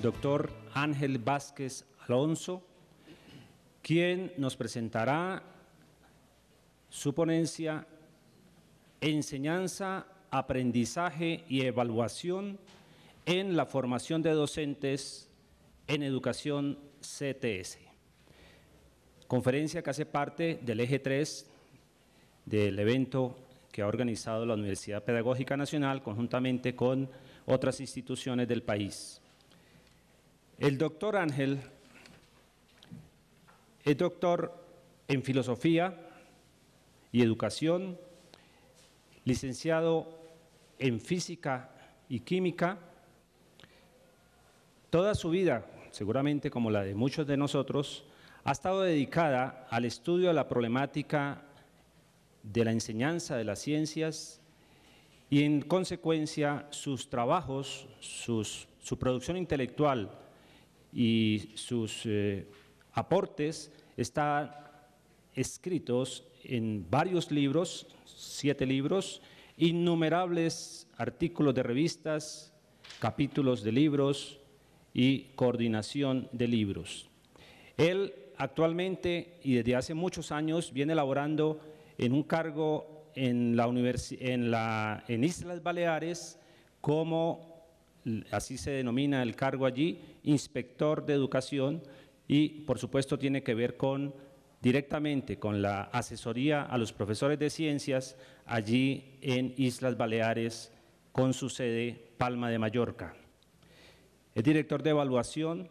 doctor Ángel Vázquez Alonso, quien nos presentará su ponencia Enseñanza, Aprendizaje y Evaluación en la formación de docentes en educación CTS. Conferencia que hace parte del eje 3 del evento que ha organizado la Universidad Pedagógica Nacional conjuntamente con otras instituciones del país. El doctor Ángel es doctor en filosofía y educación, licenciado en física y química. Toda su vida, seguramente como la de muchos de nosotros, ha estado dedicada al estudio de la problemática de la enseñanza de las ciencias y en consecuencia sus trabajos, su producción intelectual, y sus eh, aportes están escritos en varios libros, siete libros, innumerables artículos de revistas, capítulos de libros y coordinación de libros. Él actualmente y desde hace muchos años viene elaborando en un cargo en, la en, la, en Islas Baleares como, así se denomina el cargo allí, inspector de educación y, por supuesto, tiene que ver con directamente con la asesoría a los profesores de ciencias allí en Islas Baleares con su sede Palma de Mallorca. Es director de evaluación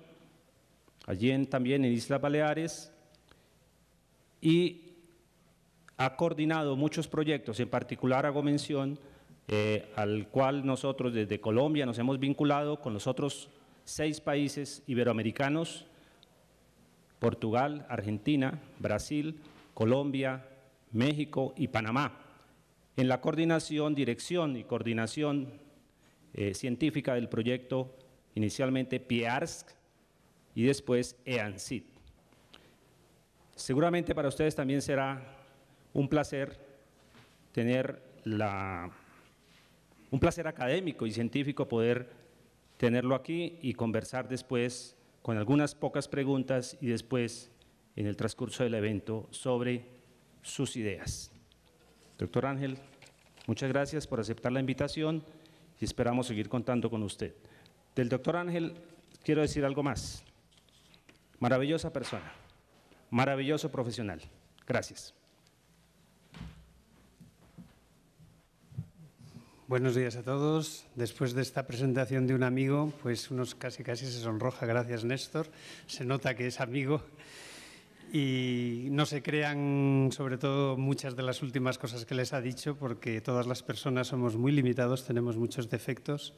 allí también en Islas Baleares y ha coordinado muchos proyectos, en particular hago mención eh, al cual nosotros desde Colombia nos hemos vinculado con los otros seis países iberoamericanos, Portugal, Argentina, Brasil, Colombia, México y Panamá, en la coordinación, dirección y coordinación eh, científica del proyecto, inicialmente PIARSC e y después EANCID. Seguramente para ustedes también será un placer tener la, un placer académico y científico poder tenerlo aquí y conversar después con algunas pocas preguntas y después en el transcurso del evento sobre sus ideas. Doctor Ángel, muchas gracias por aceptar la invitación y esperamos seguir contando con usted. Del doctor Ángel quiero decir algo más. Maravillosa persona, maravilloso profesional. Gracias. Buenos días a todos. Después de esta presentación de un amigo, pues unos casi casi se sonroja. Gracias, Néstor. Se nota que es amigo. Y no se crean, sobre todo, muchas de las últimas cosas que les ha dicho, porque todas las personas somos muy limitados, tenemos muchos defectos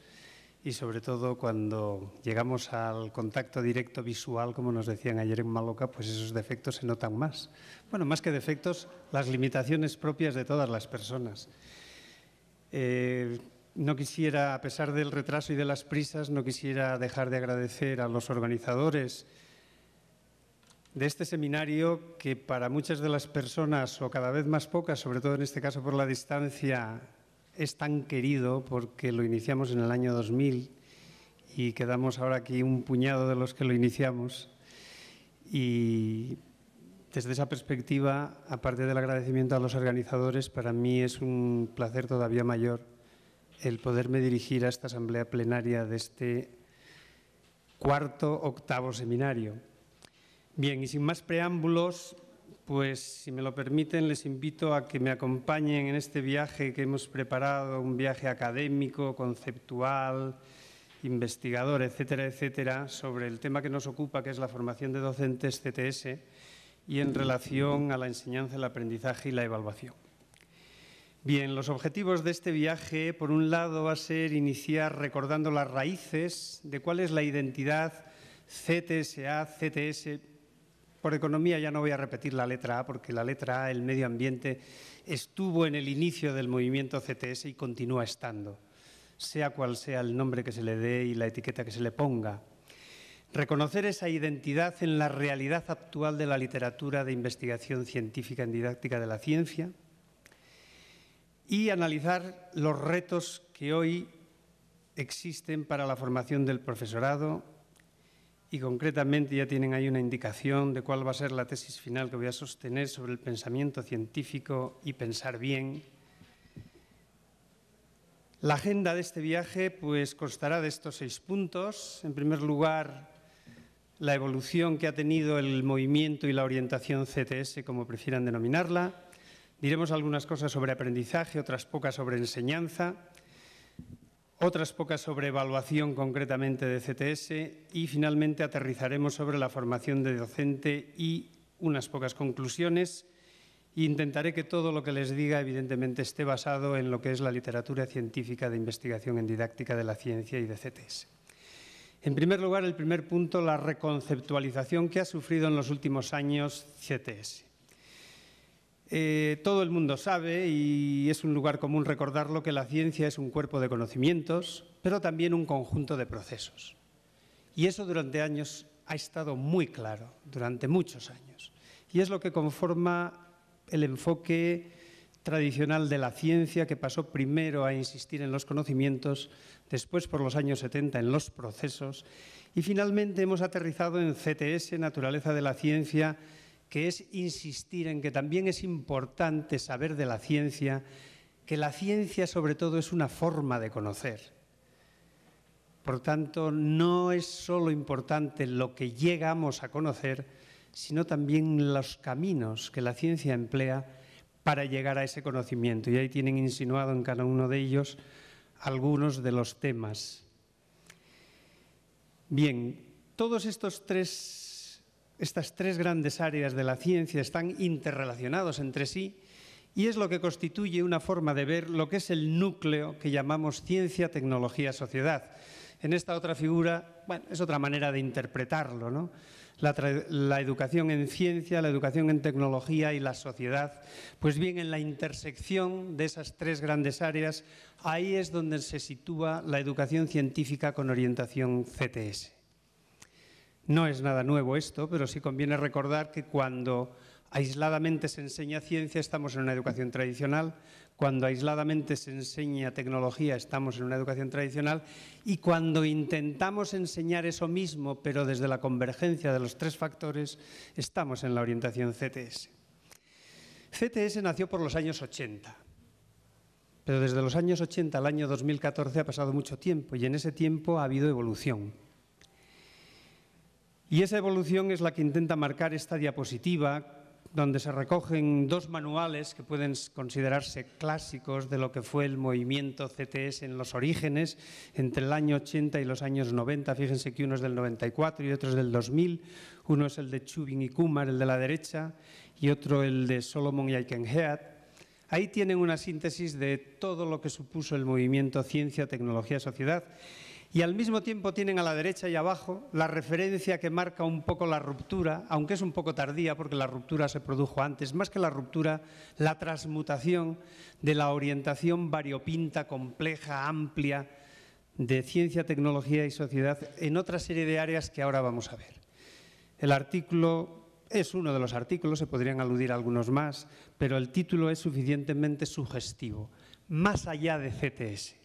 y, sobre todo, cuando llegamos al contacto directo visual, como nos decían ayer en Maloca, pues esos defectos se notan más. Bueno, más que defectos, las limitaciones propias de todas las personas. Eh, no quisiera, a pesar del retraso y de las prisas, no quisiera dejar de agradecer a los organizadores de este seminario que para muchas de las personas, o cada vez más pocas, sobre todo en este caso por la distancia, es tan querido porque lo iniciamos en el año 2000 y quedamos ahora aquí un puñado de los que lo iniciamos. Y desde esa perspectiva, aparte del agradecimiento a los organizadores, para mí es un placer todavía mayor el poderme dirigir a esta asamblea plenaria de este cuarto octavo seminario. Bien, y sin más preámbulos, pues si me lo permiten, les invito a que me acompañen en este viaje que hemos preparado, un viaje académico, conceptual, investigador, etcétera, etcétera, sobre el tema que nos ocupa, que es la formación de docentes CTS y en relación a la enseñanza, el aprendizaje y la evaluación. Bien, los objetivos de este viaje, por un lado, va a ser iniciar recordando las raíces de cuál es la identidad CTSA, CTS. Por economía ya no voy a repetir la letra A, porque la letra A, el medio ambiente, estuvo en el inicio del movimiento CTS y continúa estando, sea cual sea el nombre que se le dé y la etiqueta que se le ponga. Reconocer esa identidad en la realidad actual de la literatura de investigación científica en didáctica de la ciencia y analizar los retos que hoy existen para la formación del profesorado y concretamente ya tienen ahí una indicación de cuál va a ser la tesis final que voy a sostener sobre el pensamiento científico y pensar bien. La agenda de este viaje pues constará de estos seis puntos. En primer lugar, la evolución que ha tenido el movimiento y la orientación CTS, como prefieran denominarla. Diremos algunas cosas sobre aprendizaje, otras pocas sobre enseñanza, otras pocas sobre evaluación concretamente de CTS y finalmente aterrizaremos sobre la formación de docente y unas pocas conclusiones. Intentaré que todo lo que les diga evidentemente esté basado en lo que es la literatura científica de investigación en didáctica de la ciencia y de CTS. En primer lugar, el primer punto, la reconceptualización que ha sufrido en los últimos años CTS. Eh, todo el mundo sabe, y es un lugar común recordarlo, que la ciencia es un cuerpo de conocimientos, pero también un conjunto de procesos. Y eso durante años ha estado muy claro, durante muchos años. Y es lo que conforma el enfoque tradicional de la ciencia que pasó primero a insistir en los conocimientos, después por los años 70 en los procesos y finalmente hemos aterrizado en CTS, Naturaleza de la Ciencia, que es insistir en que también es importante saber de la ciencia, que la ciencia sobre todo es una forma de conocer. Por tanto, no es solo importante lo que llegamos a conocer, sino también los caminos que la ciencia emplea para llegar a ese conocimiento. Y ahí tienen insinuado en cada uno de ellos algunos de los temas. Bien, todos estos estas tres grandes áreas de la ciencia están interrelacionados entre sí y es lo que constituye una forma de ver lo que es el núcleo que llamamos ciencia, tecnología, sociedad. En esta otra figura, bueno, es otra manera de interpretarlo, ¿no? la, educación en ciencia, la educación en tecnología y la sociedad. Pues bien, en la intersección de esas tres grandes áreas, ahí es donde se sitúa la educación científica con orientación CTS. No es nada nuevo esto, pero sí conviene recordar que cuando aisladamente se enseña ciencia, estamos en una educación tradicional. Cuando aisladamente se enseña tecnología, estamos en una educación tradicional. Y cuando intentamos enseñar eso mismo, pero desde la convergencia de los tres factores, estamos en la orientación CTS. CTS nació por los años 80. Pero desde los años 80 al año 2014 ha pasado mucho tiempo y en ese tiempo ha habido evolución. Y esa evolución es la que intenta marcar esta diapositiva donde se recogen dos manuales que pueden considerarse clásicos de lo que fue el movimiento CTS en los orígenes, entre el año 80 y los años 90. Fíjense que uno es del 94 y otro es del 2000. Uno es el de Chubin y Kumar, el de la derecha, y otro el de Solomon y Aikenhead. Ahí tienen una síntesis de todo lo que supuso el movimiento ciencia, tecnología, sociedad y al mismo tiempo tienen a la derecha y abajo la referencia que marca un poco la ruptura, aunque es un poco tardía porque la ruptura se produjo antes, más que la ruptura, la transmutación de la orientación variopinta, compleja, amplia de ciencia, tecnología y sociedad en otra serie de áreas que ahora vamos a ver. El artículo es uno de los artículos, se podrían aludir a algunos más, pero el título es suficientemente sugestivo, más allá de CTS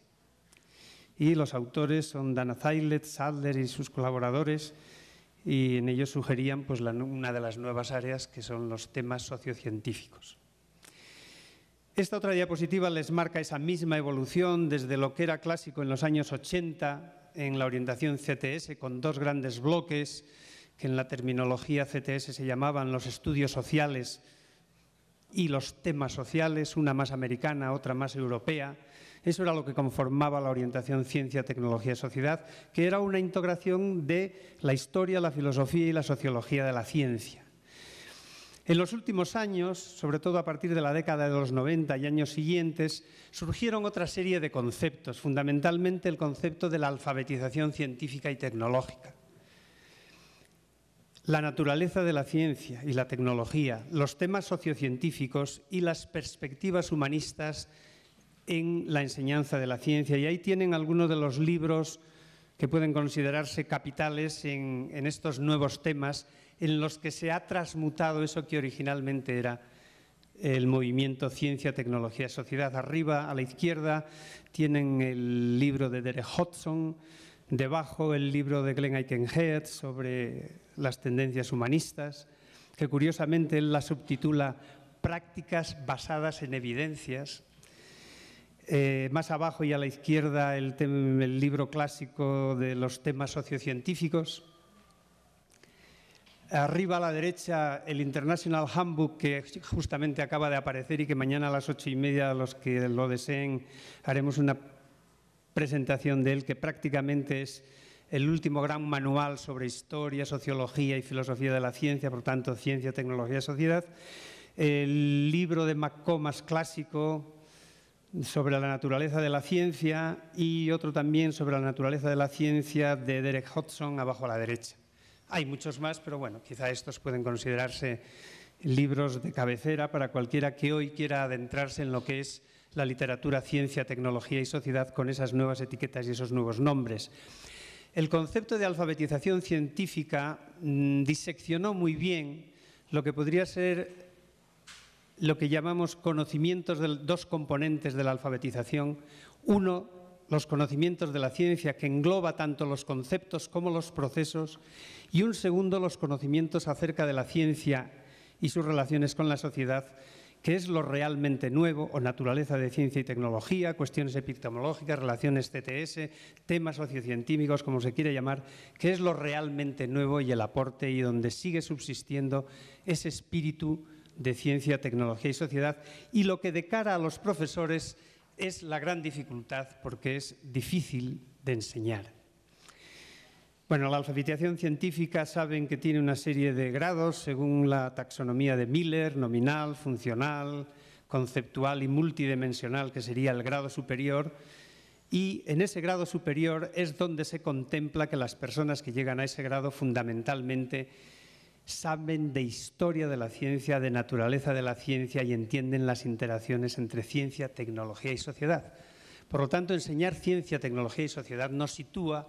y los autores son Dana Zailet, Sadler y sus colaboradores y en ellos sugerían pues, una de las nuevas áreas que son los temas sociocientíficos. Esta otra diapositiva les marca esa misma evolución desde lo que era clásico en los años 80 en la orientación CTS con dos grandes bloques que en la terminología CTS se llamaban los estudios sociales y los temas sociales, una más americana, otra más europea, eso era lo que conformaba la orientación ciencia, tecnología, sociedad, que era una integración de la historia, la filosofía y la sociología de la ciencia. En los últimos años, sobre todo a partir de la década de los 90 y años siguientes, surgieron otra serie de conceptos, fundamentalmente el concepto de la alfabetización científica y tecnológica. La naturaleza de la ciencia y la tecnología, los temas sociocientíficos y las perspectivas humanistas en la enseñanza de la ciencia. Y ahí tienen algunos de los libros que pueden considerarse capitales en, estos nuevos temas en los que se ha transmutado eso que originalmente era el movimiento Ciencia, Tecnología, Sociedad. Arriba, a la izquierda, tienen el libro de Derek Hodgson, debajo el libro de Glenn Aikenhead sobre las tendencias humanistas, que curiosamente él la subtitula Prácticas basadas en evidencias, eh, más abajo y a la izquierda el, libro clásico de los temas sociocientíficos. Arriba a la derecha el International Handbook que justamente acaba de aparecer y que mañana a las ocho y media, los que lo deseen, haremos una presentación de él que prácticamente es el último gran manual sobre historia, sociología y filosofía de la ciencia, por tanto, ciencia, tecnología, y sociedad. El libro de McComas clásico, sobre la naturaleza de la ciencia y otro también sobre la naturaleza de la ciencia de Derek Hudson, abajo a la derecha. Hay muchos más, pero bueno, quizá estos pueden considerarse libros de cabecera para cualquiera que hoy quiera adentrarse en lo que es la literatura, ciencia, tecnología y sociedad con esas nuevas etiquetas y esos nuevos nombres. El concepto de alfabetización científica mm, diseccionó muy bien lo que podría ser lo que llamamos conocimientos de dos componentes de la alfabetización. Uno, los conocimientos de la ciencia, que engloba tanto los conceptos como los procesos, y un segundo, los conocimientos acerca de la ciencia y sus relaciones con la sociedad, que es lo realmente nuevo o naturaleza de ciencia y tecnología, cuestiones epistemológicas, relaciones CTS, temas sociocientíficos, como se quiere llamar, que es lo realmente nuevo y el aporte y donde sigue subsistiendo ese espíritu de Ciencia, Tecnología y Sociedad y lo que de cara a los profesores es la gran dificultad porque es difícil de enseñar. Bueno, la alfabetización científica saben que tiene una serie de grados según la taxonomía de Miller, nominal, funcional, conceptual y multidimensional, que sería el grado superior. Y en ese grado superior es donde se contempla que las personas que llegan a ese grado fundamentalmente saben de historia de la ciencia, de naturaleza de la ciencia y entienden las interacciones entre ciencia, tecnología y sociedad. Por lo tanto, enseñar ciencia, tecnología y sociedad nos sitúa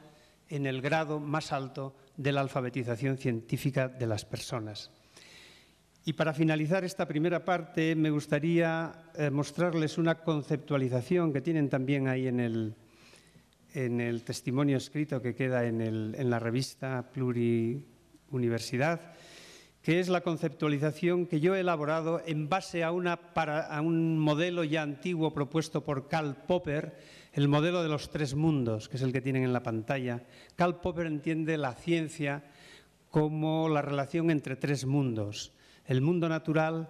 en el grado más alto de la alfabetización científica de las personas. Y para finalizar esta primera parte, me gustaría eh, mostrarles una conceptualización que tienen también ahí en el, testimonio escrito que queda en, en la revista Pluriuniversidad que es la conceptualización que yo he elaborado en base a, un modelo ya antiguo propuesto por Karl Popper, el modelo de los tres mundos, que es el que tienen en la pantalla. Karl Popper entiende la ciencia como la relación entre tres mundos, el mundo natural,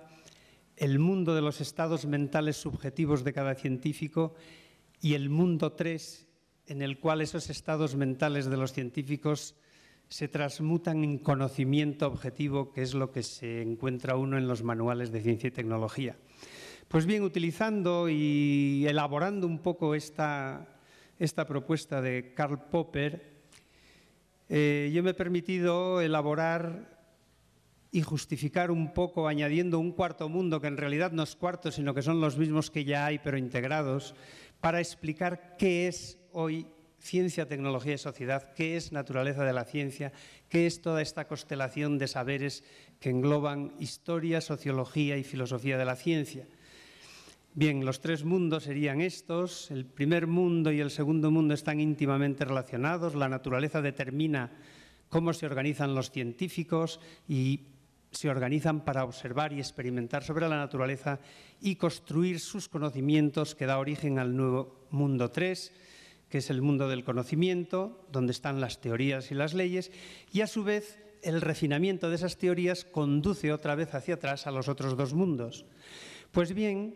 el mundo de los estados mentales subjetivos de cada científico y el mundo tres, en el cual esos estados mentales de los científicos se transmutan en conocimiento objetivo, que es lo que se encuentra uno en los manuales de ciencia y tecnología. Pues bien, utilizando y elaborando un poco esta, esta propuesta de Karl Popper, eh, yo me he permitido elaborar y justificar un poco añadiendo un cuarto mundo, que en realidad no es cuarto, sino que son los mismos que ya hay, pero integrados, para explicar qué es hoy ciencia, tecnología y sociedad, qué es naturaleza de la ciencia, qué es toda esta constelación de saberes que engloban historia, sociología y filosofía de la ciencia. Bien, los tres mundos serían estos. El primer mundo y el segundo mundo están íntimamente relacionados. La naturaleza determina cómo se organizan los científicos y se organizan para observar y experimentar sobre la naturaleza y construir sus conocimientos que da origen al nuevo mundo 3 que es el mundo del conocimiento, donde están las teorías y las leyes, y a su vez el refinamiento de esas teorías conduce otra vez hacia atrás a los otros dos mundos. Pues bien,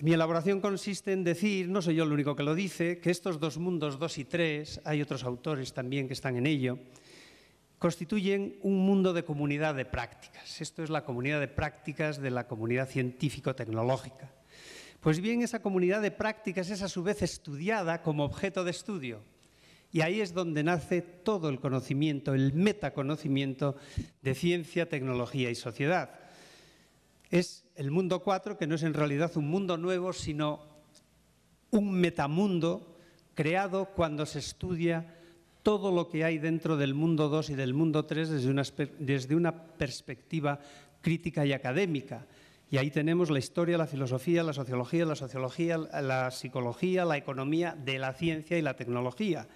mi elaboración consiste en decir, no soy yo el único que lo dice, que estos dos mundos, dos y tres, hay otros autores también que están en ello, constituyen un mundo de comunidad de prácticas. Esto es la comunidad de prácticas de la comunidad científico-tecnológica. Pues bien, esa comunidad de prácticas es a su vez estudiada como objeto de estudio. Y ahí es donde nace todo el conocimiento, el metaconocimiento de ciencia, tecnología y sociedad. Es el mundo 4, que no es en realidad un mundo nuevo, sino un metamundo creado cuando se estudia todo lo que hay dentro del mundo 2 y del mundo 3 desde una, desde una perspectiva crítica y académica. Y ahí tenemos la historia, la filosofía, la sociología, la sociología, la psicología, la economía de la ciencia y la tecnología.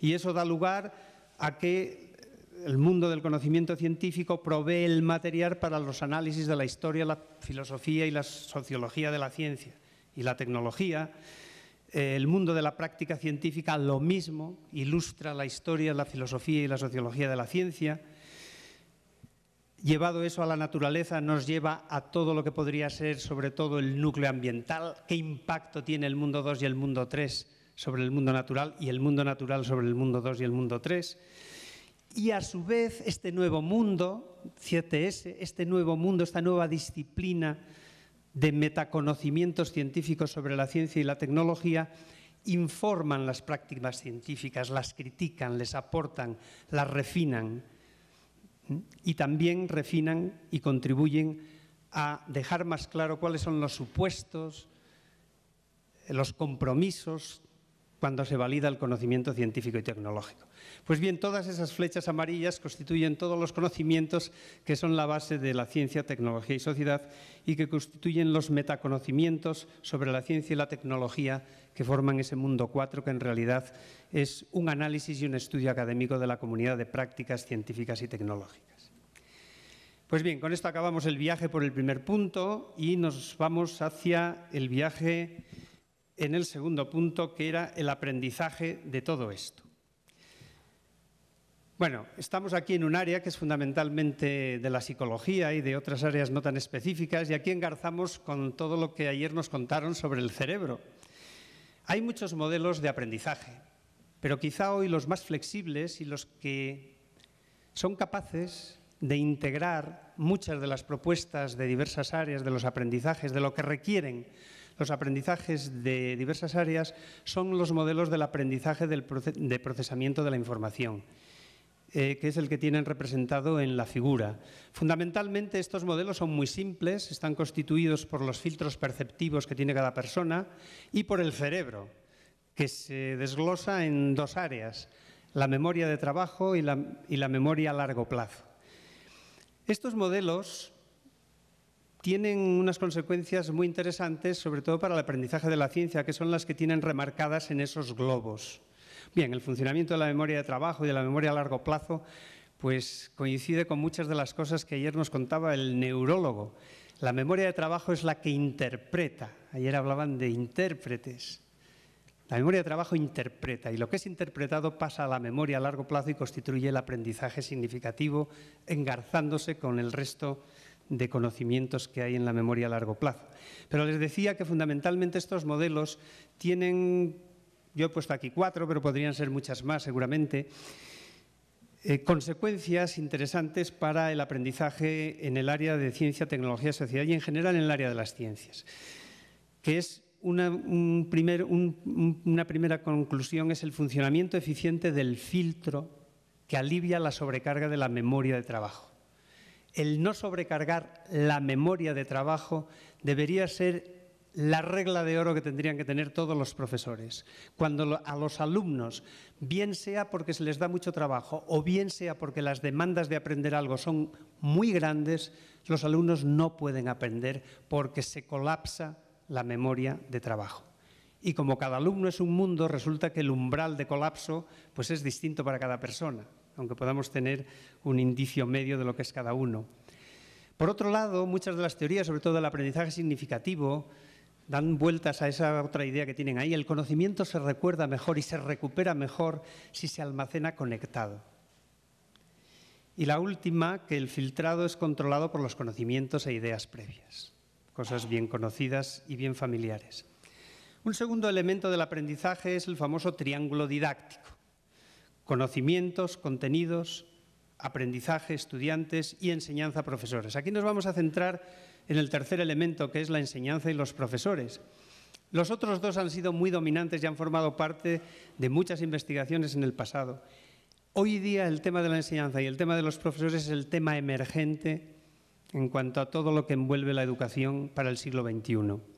Y eso da lugar a que el mundo del conocimiento científico provee el material para los análisis de la historia, la filosofía y la sociología de la ciencia y la tecnología. Eh, el mundo de la práctica científica lo mismo, ilustra la historia, la filosofía y la sociología de la ciencia. Llevado eso a la naturaleza nos lleva a todo lo que podría ser sobre todo el núcleo ambiental, qué impacto tiene el mundo 2 y el mundo 3 sobre el mundo natural y el mundo natural sobre el mundo 2 y el mundo 3. Y a su vez este nuevo mundo, 7S, este nuevo mundo, esta nueva disciplina de metaconocimientos científicos sobre la ciencia y la tecnología, informan las prácticas científicas, las critican, les aportan, las refinan y también refinan y contribuyen a dejar más claro cuáles son los supuestos, los compromisos cuando se valida el conocimiento científico y tecnológico. Pues bien, todas esas flechas amarillas constituyen todos los conocimientos que son la base de la ciencia, tecnología y sociedad y que constituyen los metaconocimientos sobre la ciencia y la tecnología que forman ese mundo 4 que en realidad es un análisis y un estudio académico de la comunidad de prácticas científicas y tecnológicas. Pues bien, con esto acabamos el viaje por el primer punto y nos vamos hacia el viaje en el segundo punto, que era el aprendizaje de todo esto. Bueno, estamos aquí en un área que es fundamentalmente de la psicología y de otras áreas no tan específicas y aquí engarzamos con todo lo que ayer nos contaron sobre el cerebro. Hay muchos modelos de aprendizaje, pero quizá hoy los más flexibles y los que son capaces de integrar muchas de las propuestas de diversas áreas de los aprendizajes, de lo que requieren los aprendizajes de diversas áreas son los modelos del aprendizaje de procesamiento de la información, eh, que es el que tienen representado en la figura. Fundamentalmente estos modelos son muy simples, están constituidos por los filtros perceptivos que tiene cada persona y por el cerebro, que se desglosa en dos áreas, la memoria de trabajo y la memoria a largo plazo. Estos modelos tienen unas consecuencias muy interesantes, sobre todo para el aprendizaje de la ciencia, que son las que tienen remarcadas en esos globos. Bien, el funcionamiento de la memoria de trabajo y de la memoria a largo plazo pues coincide con muchas de las cosas que ayer nos contaba el neurólogo. La memoria de trabajo es la que interpreta. Ayer hablaban de intérpretes. La memoria de trabajo interpreta y lo que es interpretado pasa a la memoria a largo plazo y constituye el aprendizaje significativo, engarzándose con el resto de conocimientos que hay en la memoria a largo plazo. Pero les decía que fundamentalmente estos modelos tienen, yo he puesto aquí cuatro, pero podrían ser muchas más seguramente, eh, consecuencias interesantes para el aprendizaje en el área de ciencia, tecnología, sociedad y en general en el área de las ciencias, que es una, una primera conclusión, es el funcionamiento eficiente del filtro que alivia la sobrecarga de la memoria de trabajo el no sobrecargar la memoria de trabajo debería ser la regla de oro que tendrían que tener todos los profesores. Cuando a los alumnos, bien sea porque se les da mucho trabajo o bien sea porque las demandas de aprender algo son muy grandes, los alumnos no pueden aprender porque se colapsa la memoria de trabajo. Y como cada alumno es un mundo, resulta que el umbral de colapso pues es distinto para cada persona aunque podamos tener un indicio medio de lo que es cada uno. Por otro lado, muchas de las teorías, sobre todo del aprendizaje significativo, dan vueltas a esa otra idea que tienen ahí. El conocimiento se recuerda mejor y se recupera mejor si se almacena conectado. Y la última, que el filtrado es controlado por los conocimientos e ideas previas, cosas bien conocidas y bien familiares. Un segundo elemento del aprendizaje es el famoso triángulo didáctico conocimientos, contenidos, aprendizaje, estudiantes y enseñanza, profesores. Aquí nos vamos a centrar en el tercer elemento, que es la enseñanza y los profesores. Los otros dos han sido muy dominantes y han formado parte de muchas investigaciones en el pasado. Hoy día el tema de la enseñanza y el tema de los profesores es el tema emergente en cuanto a todo lo que envuelve la educación para el siglo XXI.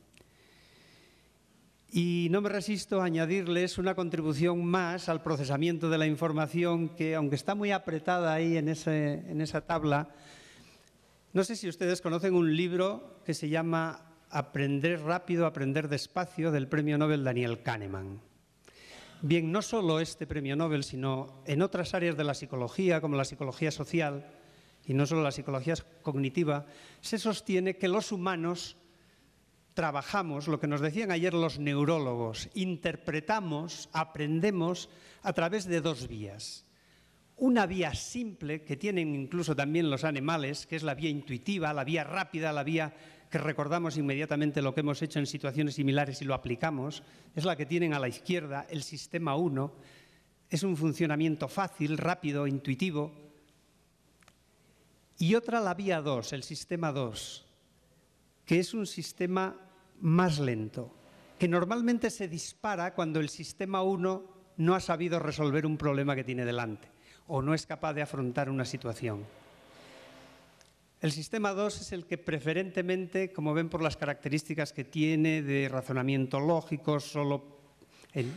Y no me resisto a añadirles una contribución más al procesamiento de la información que, aunque está muy apretada ahí en, esa tabla, no sé si ustedes conocen un libro que se llama Aprender rápido, aprender despacio del premio Nobel Daniel Kahneman. Bien, no solo este premio Nobel, sino en otras áreas de la psicología, como la psicología social y no solo la psicología cognitiva, se sostiene que los humanos trabajamos, lo que nos decían ayer los neurólogos, interpretamos, aprendemos a través de dos vías. Una vía simple, que tienen incluso también los animales, que es la vía intuitiva, la vía rápida, la vía que recordamos inmediatamente lo que hemos hecho en situaciones similares y lo aplicamos, es la que tienen a la izquierda, el sistema 1. Es un funcionamiento fácil, rápido, intuitivo. Y otra, la vía 2, el sistema 2, que es un sistema más lento, que normalmente se dispara cuando el sistema 1 no ha sabido resolver un problema que tiene delante o no es capaz de afrontar una situación. El sistema 2 es el que preferentemente, como ven por las características que tiene de razonamiento lógico, solo el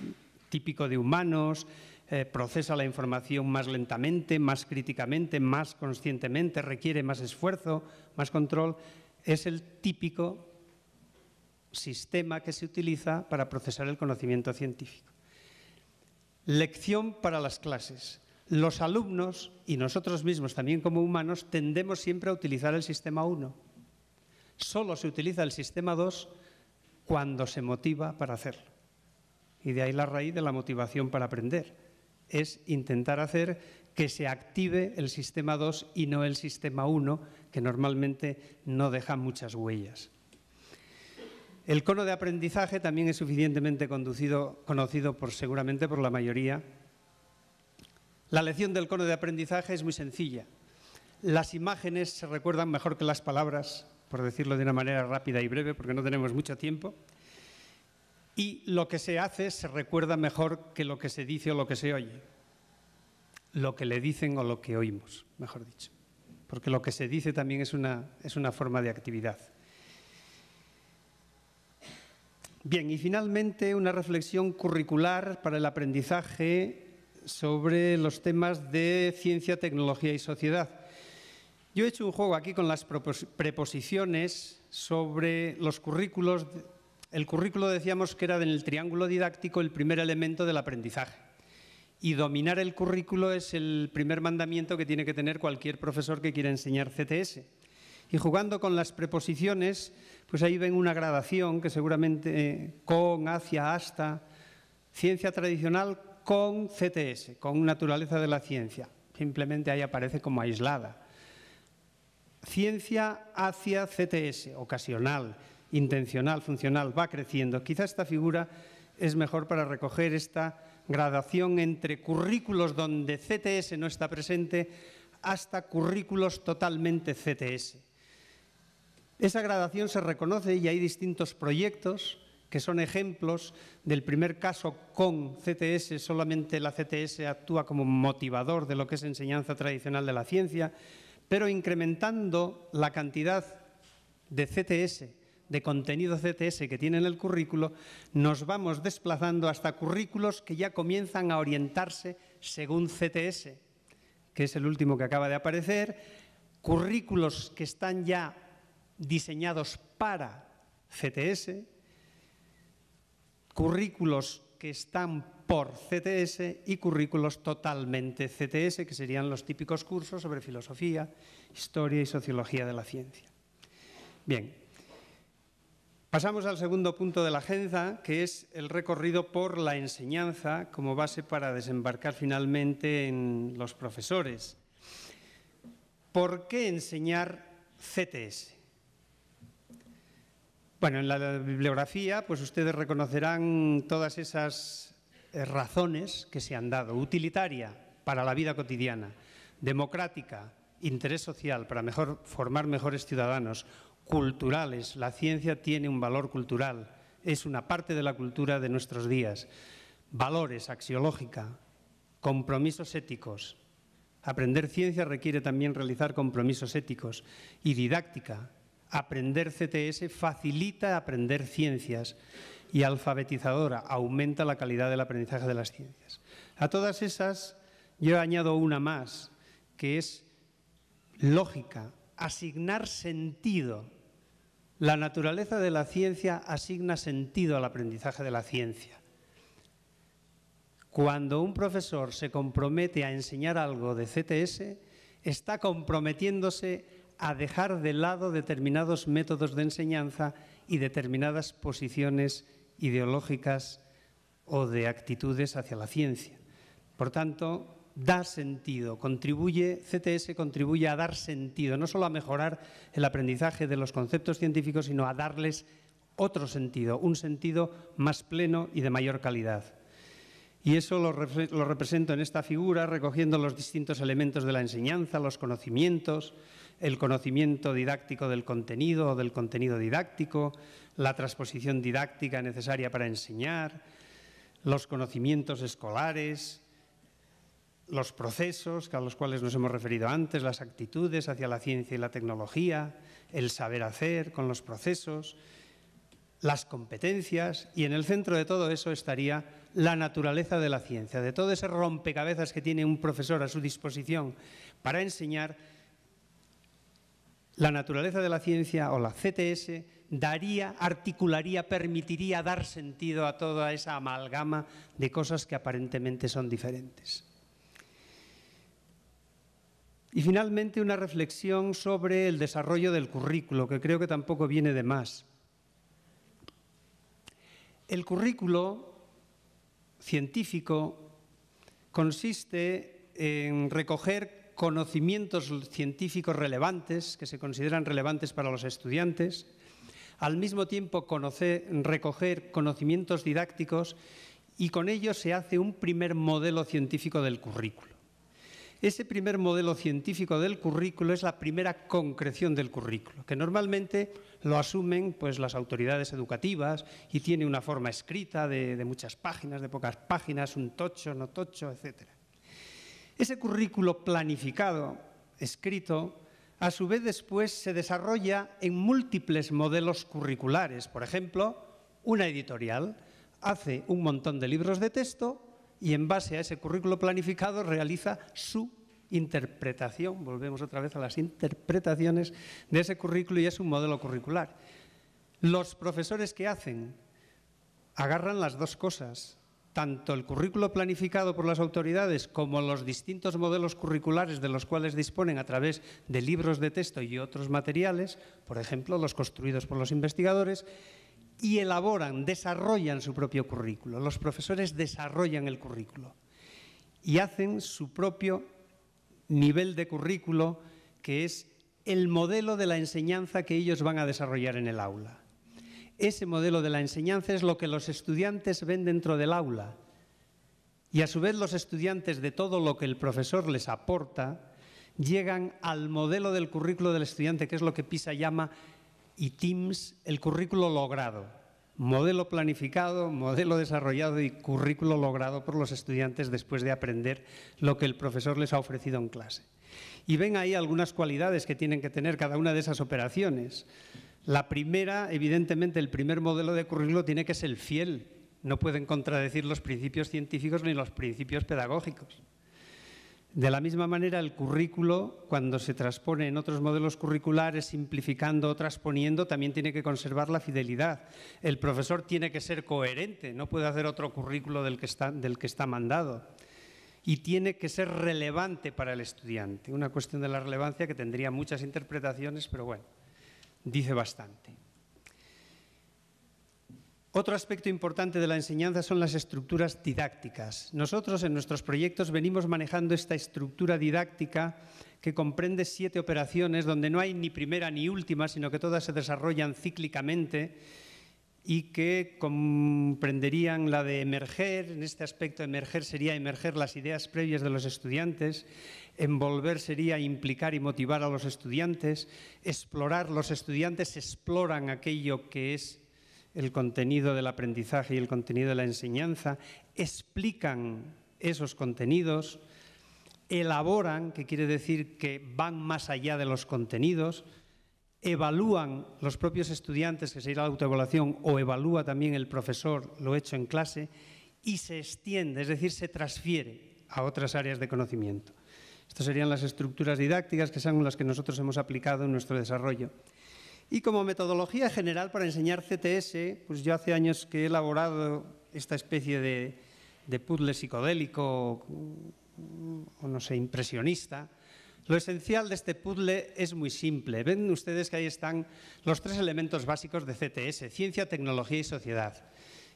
típico de humanos, eh, procesa la información más lentamente, más críticamente, más conscientemente, requiere más esfuerzo, más control, es el típico sistema que se utiliza para procesar el conocimiento científico. Lección para las clases. Los alumnos y nosotros mismos también como humanos tendemos siempre a utilizar el sistema 1. Solo se utiliza el sistema 2 cuando se motiva para hacerlo. Y de ahí la raíz de la motivación para aprender. Es intentar hacer que se active el sistema 2 y no el sistema 1, que normalmente no deja muchas huellas. El cono de aprendizaje también es suficientemente conducido, conocido por, seguramente por la mayoría. La lección del cono de aprendizaje es muy sencilla. Las imágenes se recuerdan mejor que las palabras, por decirlo de una manera rápida y breve, porque no tenemos mucho tiempo. Y lo que se hace se recuerda mejor que lo que se dice o lo que se oye. Lo que le dicen o lo que oímos, mejor dicho. Porque lo que se dice también es una forma de actividad. Bien, y finalmente una reflexión curricular para el aprendizaje sobre los temas de ciencia, tecnología y sociedad. Yo he hecho un juego aquí con las preposiciones sobre los currículos. El currículo decíamos que era en el triángulo didáctico el primer elemento del aprendizaje. Y dominar el currículo es el primer mandamiento que tiene que tener cualquier profesor que quiera enseñar CTS. Y jugando con las preposiciones, pues ahí ven una gradación que seguramente eh, con, hacia, hasta, ciencia tradicional con CTS, con naturaleza de la ciencia. Simplemente ahí aparece como aislada. Ciencia hacia CTS, ocasional, intencional, funcional, va creciendo. Quizá esta figura es mejor para recoger esta gradación entre currículos donde CTS no está presente hasta currículos totalmente CTS. Esa gradación se reconoce y hay distintos proyectos que son ejemplos del primer caso con CTS, solamente la CTS actúa como motivador de lo que es enseñanza tradicional de la ciencia, pero incrementando la cantidad de CTS, de contenido CTS que tiene en el currículo, nos vamos desplazando hasta currículos que ya comienzan a orientarse según CTS, que es el último que acaba de aparecer, currículos que están ya diseñados para CTS, currículos que están por CTS y currículos totalmente CTS, que serían los típicos cursos sobre filosofía, historia y sociología de la ciencia. Bien, pasamos al segundo punto de la agenda, que es el recorrido por la enseñanza como base para desembarcar finalmente en los profesores. ¿Por qué enseñar CTS? Bueno, en la bibliografía, pues ustedes reconocerán todas esas eh, razones que se han dado. Utilitaria para la vida cotidiana, democrática, interés social para mejor, formar mejores ciudadanos, culturales, la ciencia tiene un valor cultural, es una parte de la cultura de nuestros días, valores, axiológica, compromisos éticos. Aprender ciencia requiere también realizar compromisos éticos y didáctica, Aprender CTS facilita aprender ciencias y alfabetizadora, aumenta la calidad del aprendizaje de las ciencias. A todas esas yo añado una más, que es lógica, asignar sentido. La naturaleza de la ciencia asigna sentido al aprendizaje de la ciencia. Cuando un profesor se compromete a enseñar algo de CTS, está comprometiéndose a dejar de lado determinados métodos de enseñanza y determinadas posiciones ideológicas o de actitudes hacia la ciencia. Por tanto, da sentido, contribuye, CTS contribuye a dar sentido, no solo a mejorar el aprendizaje de los conceptos científicos, sino a darles otro sentido, un sentido más pleno y de mayor calidad. Y eso lo, represento en esta figura, recogiendo los distintos elementos de la enseñanza, los conocimientos, el conocimiento didáctico del contenido o del contenido didáctico, la transposición didáctica necesaria para enseñar, los conocimientos escolares, los procesos a los cuales nos hemos referido antes, las actitudes hacia la ciencia y la tecnología, el saber hacer con los procesos, las competencias, y en el centro de todo eso estaría la naturaleza de la ciencia, de todo ese rompecabezas que tiene un profesor a su disposición para enseñar, la naturaleza de la ciencia o la CTS daría, articularía, permitiría dar sentido a toda esa amalgama de cosas que aparentemente son diferentes. Y finalmente una reflexión sobre el desarrollo del currículo, que creo que tampoco viene de más. El currículo científico consiste en recoger conocimientos científicos relevantes, que se consideran relevantes para los estudiantes, al mismo tiempo conocer, recoger conocimientos didácticos y con ello se hace un primer modelo científico del currículo. Ese primer modelo científico del currículo es la primera concreción del currículo, que normalmente lo asumen pues, las autoridades educativas y tiene una forma escrita de, de muchas páginas, de pocas páginas, un tocho, no tocho, etc. Ese currículo planificado, escrito, a su vez después se desarrolla en múltiples modelos curriculares. Por ejemplo, una editorial hace un montón de libros de texto y en base a ese currículo planificado realiza su interpretación, volvemos otra vez a las interpretaciones de ese currículo y es un modelo curricular. Los profesores que hacen agarran las dos cosas, tanto el currículo planificado por las autoridades como los distintos modelos curriculares de los cuales disponen a través de libros de texto y otros materiales, por ejemplo, los construidos por los investigadores, y elaboran, desarrollan su propio currículo. Los profesores desarrollan el currículo y hacen su propio nivel de currículo que es el modelo de la enseñanza que ellos van a desarrollar en el aula. Ese modelo de la enseñanza es lo que los estudiantes ven dentro del aula y a su vez los estudiantes de todo lo que el profesor les aporta llegan al modelo del currículo del estudiante, que es lo que PISA llama y Teams el currículo logrado, modelo planificado, modelo desarrollado y currículo logrado por los estudiantes después de aprender lo que el profesor les ha ofrecido en clase. Y ven ahí algunas cualidades que tienen que tener cada una de esas operaciones. La primera, evidentemente, el primer modelo de currículo tiene que ser fiel. No pueden contradecir los principios científicos ni los principios pedagógicos. De la misma manera, el currículo, cuando se transpone en otros modelos curriculares, simplificando o transponiendo, también tiene que conservar la fidelidad. El profesor tiene que ser coherente, no puede hacer otro currículo del que está, del que está mandado. Y tiene que ser relevante para el estudiante. Una cuestión de la relevancia que tendría muchas interpretaciones, pero bueno, dice bastante. Otro aspecto importante de la enseñanza son las estructuras didácticas. Nosotros en nuestros proyectos venimos manejando esta estructura didáctica que comprende siete operaciones donde no hay ni primera ni última, sino que todas se desarrollan cíclicamente y que comprenderían la de emerger, en este aspecto emerger sería emerger las ideas previas de los estudiantes, envolver sería implicar y motivar a los estudiantes, explorar, los estudiantes exploran aquello que es el contenido del aprendizaje y el contenido de la enseñanza, explican esos contenidos, elaboran, que quiere decir que van más allá de los contenidos, evalúan los propios estudiantes, que a la autoevaluación, o evalúa también el profesor lo hecho en clase, y se extiende, es decir, se transfiere a otras áreas de conocimiento. Estas serían las estructuras didácticas que son las que nosotros hemos aplicado en nuestro desarrollo. Y como metodología general para enseñar CTS, pues yo hace años que he elaborado esta especie de, de puzzle psicodélico o no sé, impresionista, lo esencial de este puzzle es muy simple. Ven ustedes que ahí están los tres elementos básicos de CTS, ciencia, tecnología y sociedad.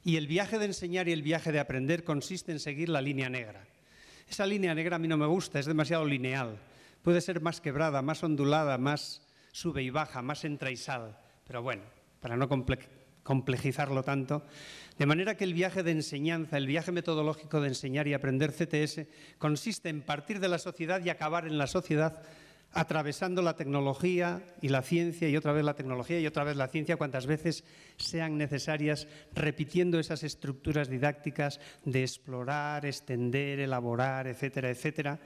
Y el viaje de enseñar y el viaje de aprender consiste en seguir la línea negra. Esa línea negra a mí no me gusta, es demasiado lineal. Puede ser más quebrada, más ondulada, más sube y baja, más sal, pero bueno, para no complejizarlo tanto. De manera que el viaje de enseñanza, el viaje metodológico de enseñar y aprender CTS, consiste en partir de la sociedad y acabar en la sociedad atravesando la tecnología y la ciencia y otra vez la tecnología y otra vez la ciencia cuantas veces sean necesarias, repitiendo esas estructuras didácticas de explorar, extender, elaborar, etcétera, etcétera,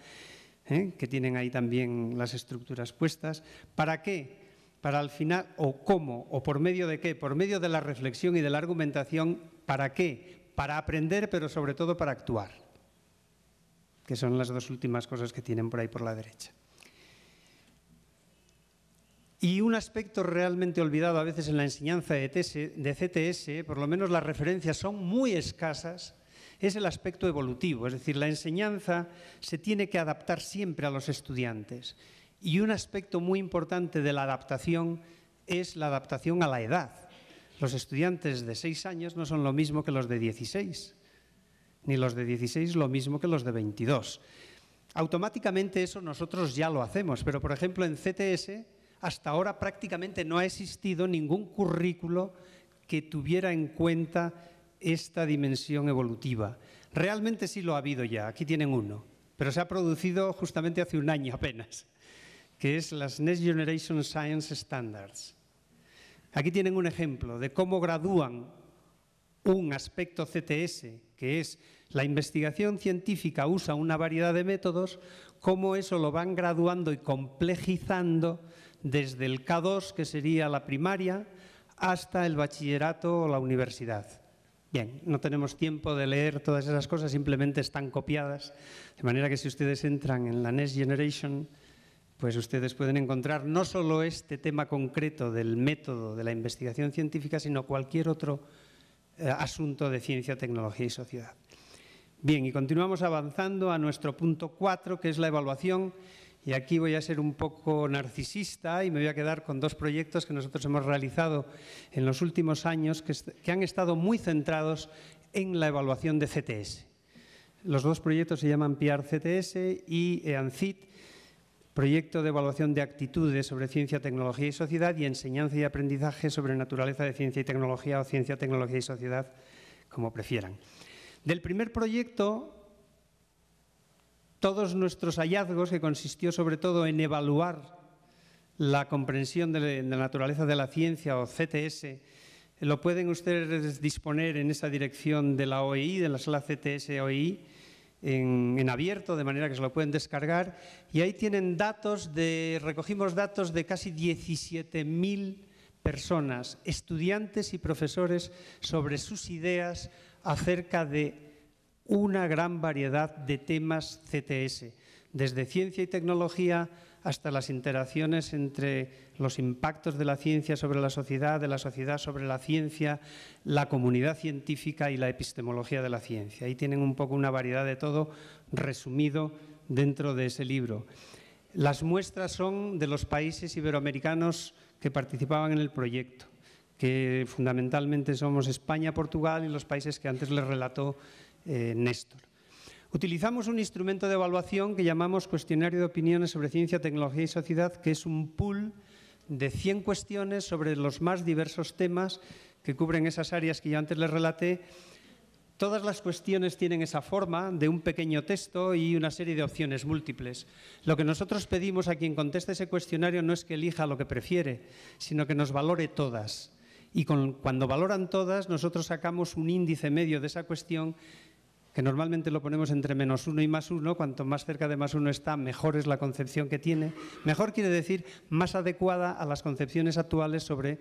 ¿eh? que tienen ahí también las estructuras puestas. ¿Para qué? Para al final, o cómo, o por medio de qué, por medio de la reflexión y de la argumentación, ¿para qué? Para aprender, pero sobre todo para actuar, que son las dos últimas cosas que tienen por ahí por la derecha. Y un aspecto realmente olvidado a veces en la enseñanza de, de, CTS, por lo menos las referencias son muy escasas es el aspecto evolutivo, es decir, la enseñanza se tiene que adaptar siempre a los estudiantes. Y un aspecto muy importante de la adaptación es la adaptación a la edad. Los estudiantes de 6 años no son lo mismo que los de 16, ni los de 16 lo mismo que los de 22. Automáticamente eso nosotros ya lo hacemos, pero por ejemplo en CTS hasta ahora prácticamente no ha existido ningún currículo que tuviera en cuenta esta dimensión evolutiva. Realmente sí lo ha habido ya, aquí tienen uno, pero se ha producido justamente hace un año apenas, que es las Next Generation Science Standards. Aquí tienen un ejemplo de cómo gradúan un aspecto CTS, que es la investigación científica usa una variedad de métodos, cómo eso lo van graduando y complejizando desde el K2, que sería la primaria, hasta el bachillerato o la universidad. Bien, no tenemos tiempo de leer todas esas cosas, simplemente están copiadas, de manera que si ustedes entran en la Next Generation, pues ustedes pueden encontrar no solo este tema concreto del método de la investigación científica, sino cualquier otro eh, asunto de ciencia, tecnología y sociedad. Bien, y continuamos avanzando a nuestro punto 4, que es la evaluación y aquí voy a ser un poco narcisista y me voy a quedar con dos proyectos que nosotros hemos realizado en los últimos años que, han estado muy centrados en la evaluación de CTS. Los dos proyectos se llaman PIAR CTS y EANCIT, proyecto de evaluación de actitudes sobre ciencia, tecnología y sociedad y enseñanza y aprendizaje sobre naturaleza de ciencia y tecnología o ciencia, tecnología y sociedad, como prefieran. Del primer proyecto todos nuestros hallazgos, que consistió sobre todo en evaluar la comprensión de la naturaleza de la ciencia o CTS, lo pueden ustedes disponer en esa dirección de la OEI, de la sala CTS-OEI, en, en, abierto, de manera que se lo pueden descargar. Y ahí tienen datos de, recogimos datos de casi 17.000 personas, estudiantes y profesores, sobre sus ideas acerca de una gran variedad de temas CTS, desde ciencia y tecnología hasta las interacciones entre los impactos de la ciencia sobre la sociedad, de la sociedad sobre la ciencia, la comunidad científica y la epistemología de la ciencia. Ahí tienen un poco una variedad de todo resumido dentro de ese libro. Las muestras son de los países iberoamericanos que participaban en el proyecto, que fundamentalmente somos España, Portugal y los países que antes les relató eh, Néstor. Utilizamos un instrumento de evaluación que llamamos Cuestionario de Opiniones sobre Ciencia, Tecnología y Sociedad, que es un pool de 100 cuestiones sobre los más diversos temas que cubren esas áreas que yo antes les relaté. Todas las cuestiones tienen esa forma de un pequeño texto y una serie de opciones múltiples. Lo que nosotros pedimos a quien conteste ese cuestionario no es que elija lo que prefiere, sino que nos valore todas. Y con, cuando valoran todas, nosotros sacamos un índice medio de esa cuestión normalmente lo ponemos entre menos uno y más uno, cuanto más cerca de más uno está, mejor es la concepción que tiene. Mejor quiere decir más adecuada a las concepciones actuales sobre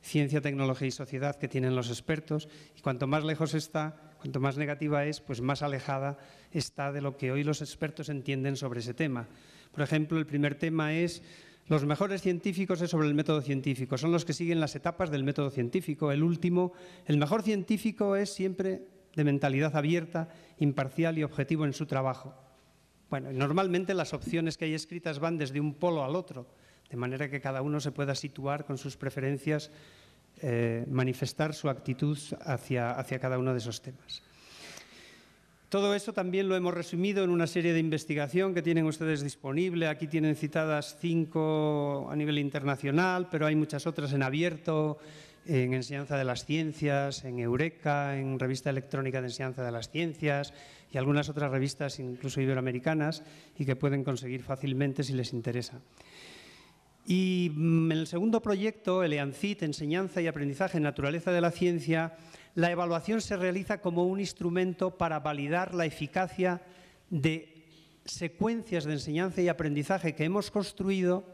ciencia, tecnología y sociedad que tienen los expertos. Y cuanto más lejos está, cuanto más negativa es, pues más alejada está de lo que hoy los expertos entienden sobre ese tema. Por ejemplo, el primer tema es los mejores científicos es sobre el método científico, son los que siguen las etapas del método científico. El último, el mejor científico es siempre de mentalidad abierta, imparcial y objetivo en su trabajo. Bueno, normalmente las opciones que hay escritas van desde un polo al otro, de manera que cada uno se pueda situar con sus preferencias, eh, manifestar su actitud hacia, hacia cada uno de esos temas. Todo eso también lo hemos resumido en una serie de investigación que tienen ustedes disponible. Aquí tienen citadas cinco a nivel internacional, pero hay muchas otras en abierto, en Enseñanza de las Ciencias, en Eureka, en Revista Electrónica de Enseñanza de las Ciencias y algunas otras revistas, incluso iberoamericanas, y que pueden conseguir fácilmente si les interesa. Y en mm, el segundo proyecto, el EANCIT, Enseñanza y Aprendizaje en Naturaleza de la Ciencia, la evaluación se realiza como un instrumento para validar la eficacia de secuencias de enseñanza y aprendizaje que hemos construido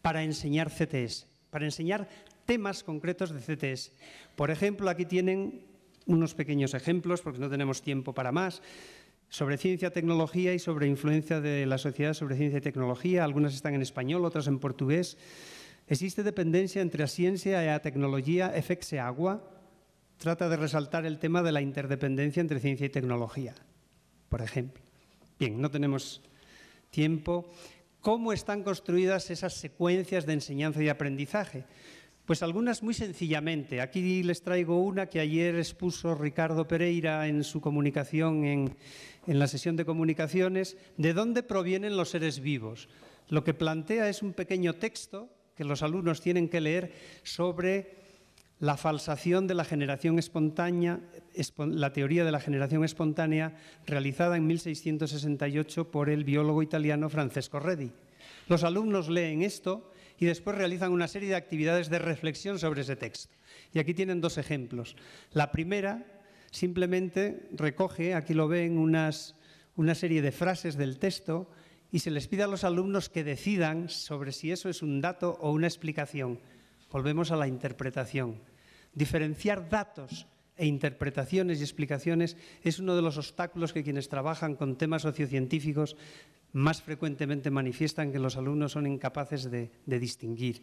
para enseñar CTS, para enseñar temas concretos de CTS. Por ejemplo, aquí tienen unos pequeños ejemplos, porque no tenemos tiempo para más, sobre ciencia, tecnología y sobre influencia de la sociedad sobre ciencia y tecnología. Algunas están en español, otras en portugués. Existe dependencia entre a ciencia y e a tecnología, FX agua. Trata de resaltar el tema de la interdependencia entre ciencia y tecnología, por ejemplo. Bien, no tenemos tiempo. ¿Cómo están construidas esas secuencias de enseñanza y aprendizaje? Pues algunas muy sencillamente. Aquí les traigo una que ayer expuso Ricardo Pereira en su comunicación, en, la sesión de comunicaciones, de dónde provienen los seres vivos. Lo que plantea es un pequeño texto que los alumnos tienen que leer sobre la falsación de la generación espontánea, la teoría de la generación espontánea realizada en 1668 por el biólogo italiano Francesco Redi. Los alumnos leen esto y después realizan una serie de actividades de reflexión sobre ese texto. Y aquí tienen dos ejemplos. La primera simplemente recoge, aquí lo ven, unas, una serie de frases del texto y se les pide a los alumnos que decidan sobre si eso es un dato o una explicación. Volvemos a la interpretación. Diferenciar datos e interpretaciones y explicaciones es uno de los obstáculos que quienes trabajan con temas sociocientíficos más frecuentemente manifiestan que los alumnos son incapaces de, distinguir.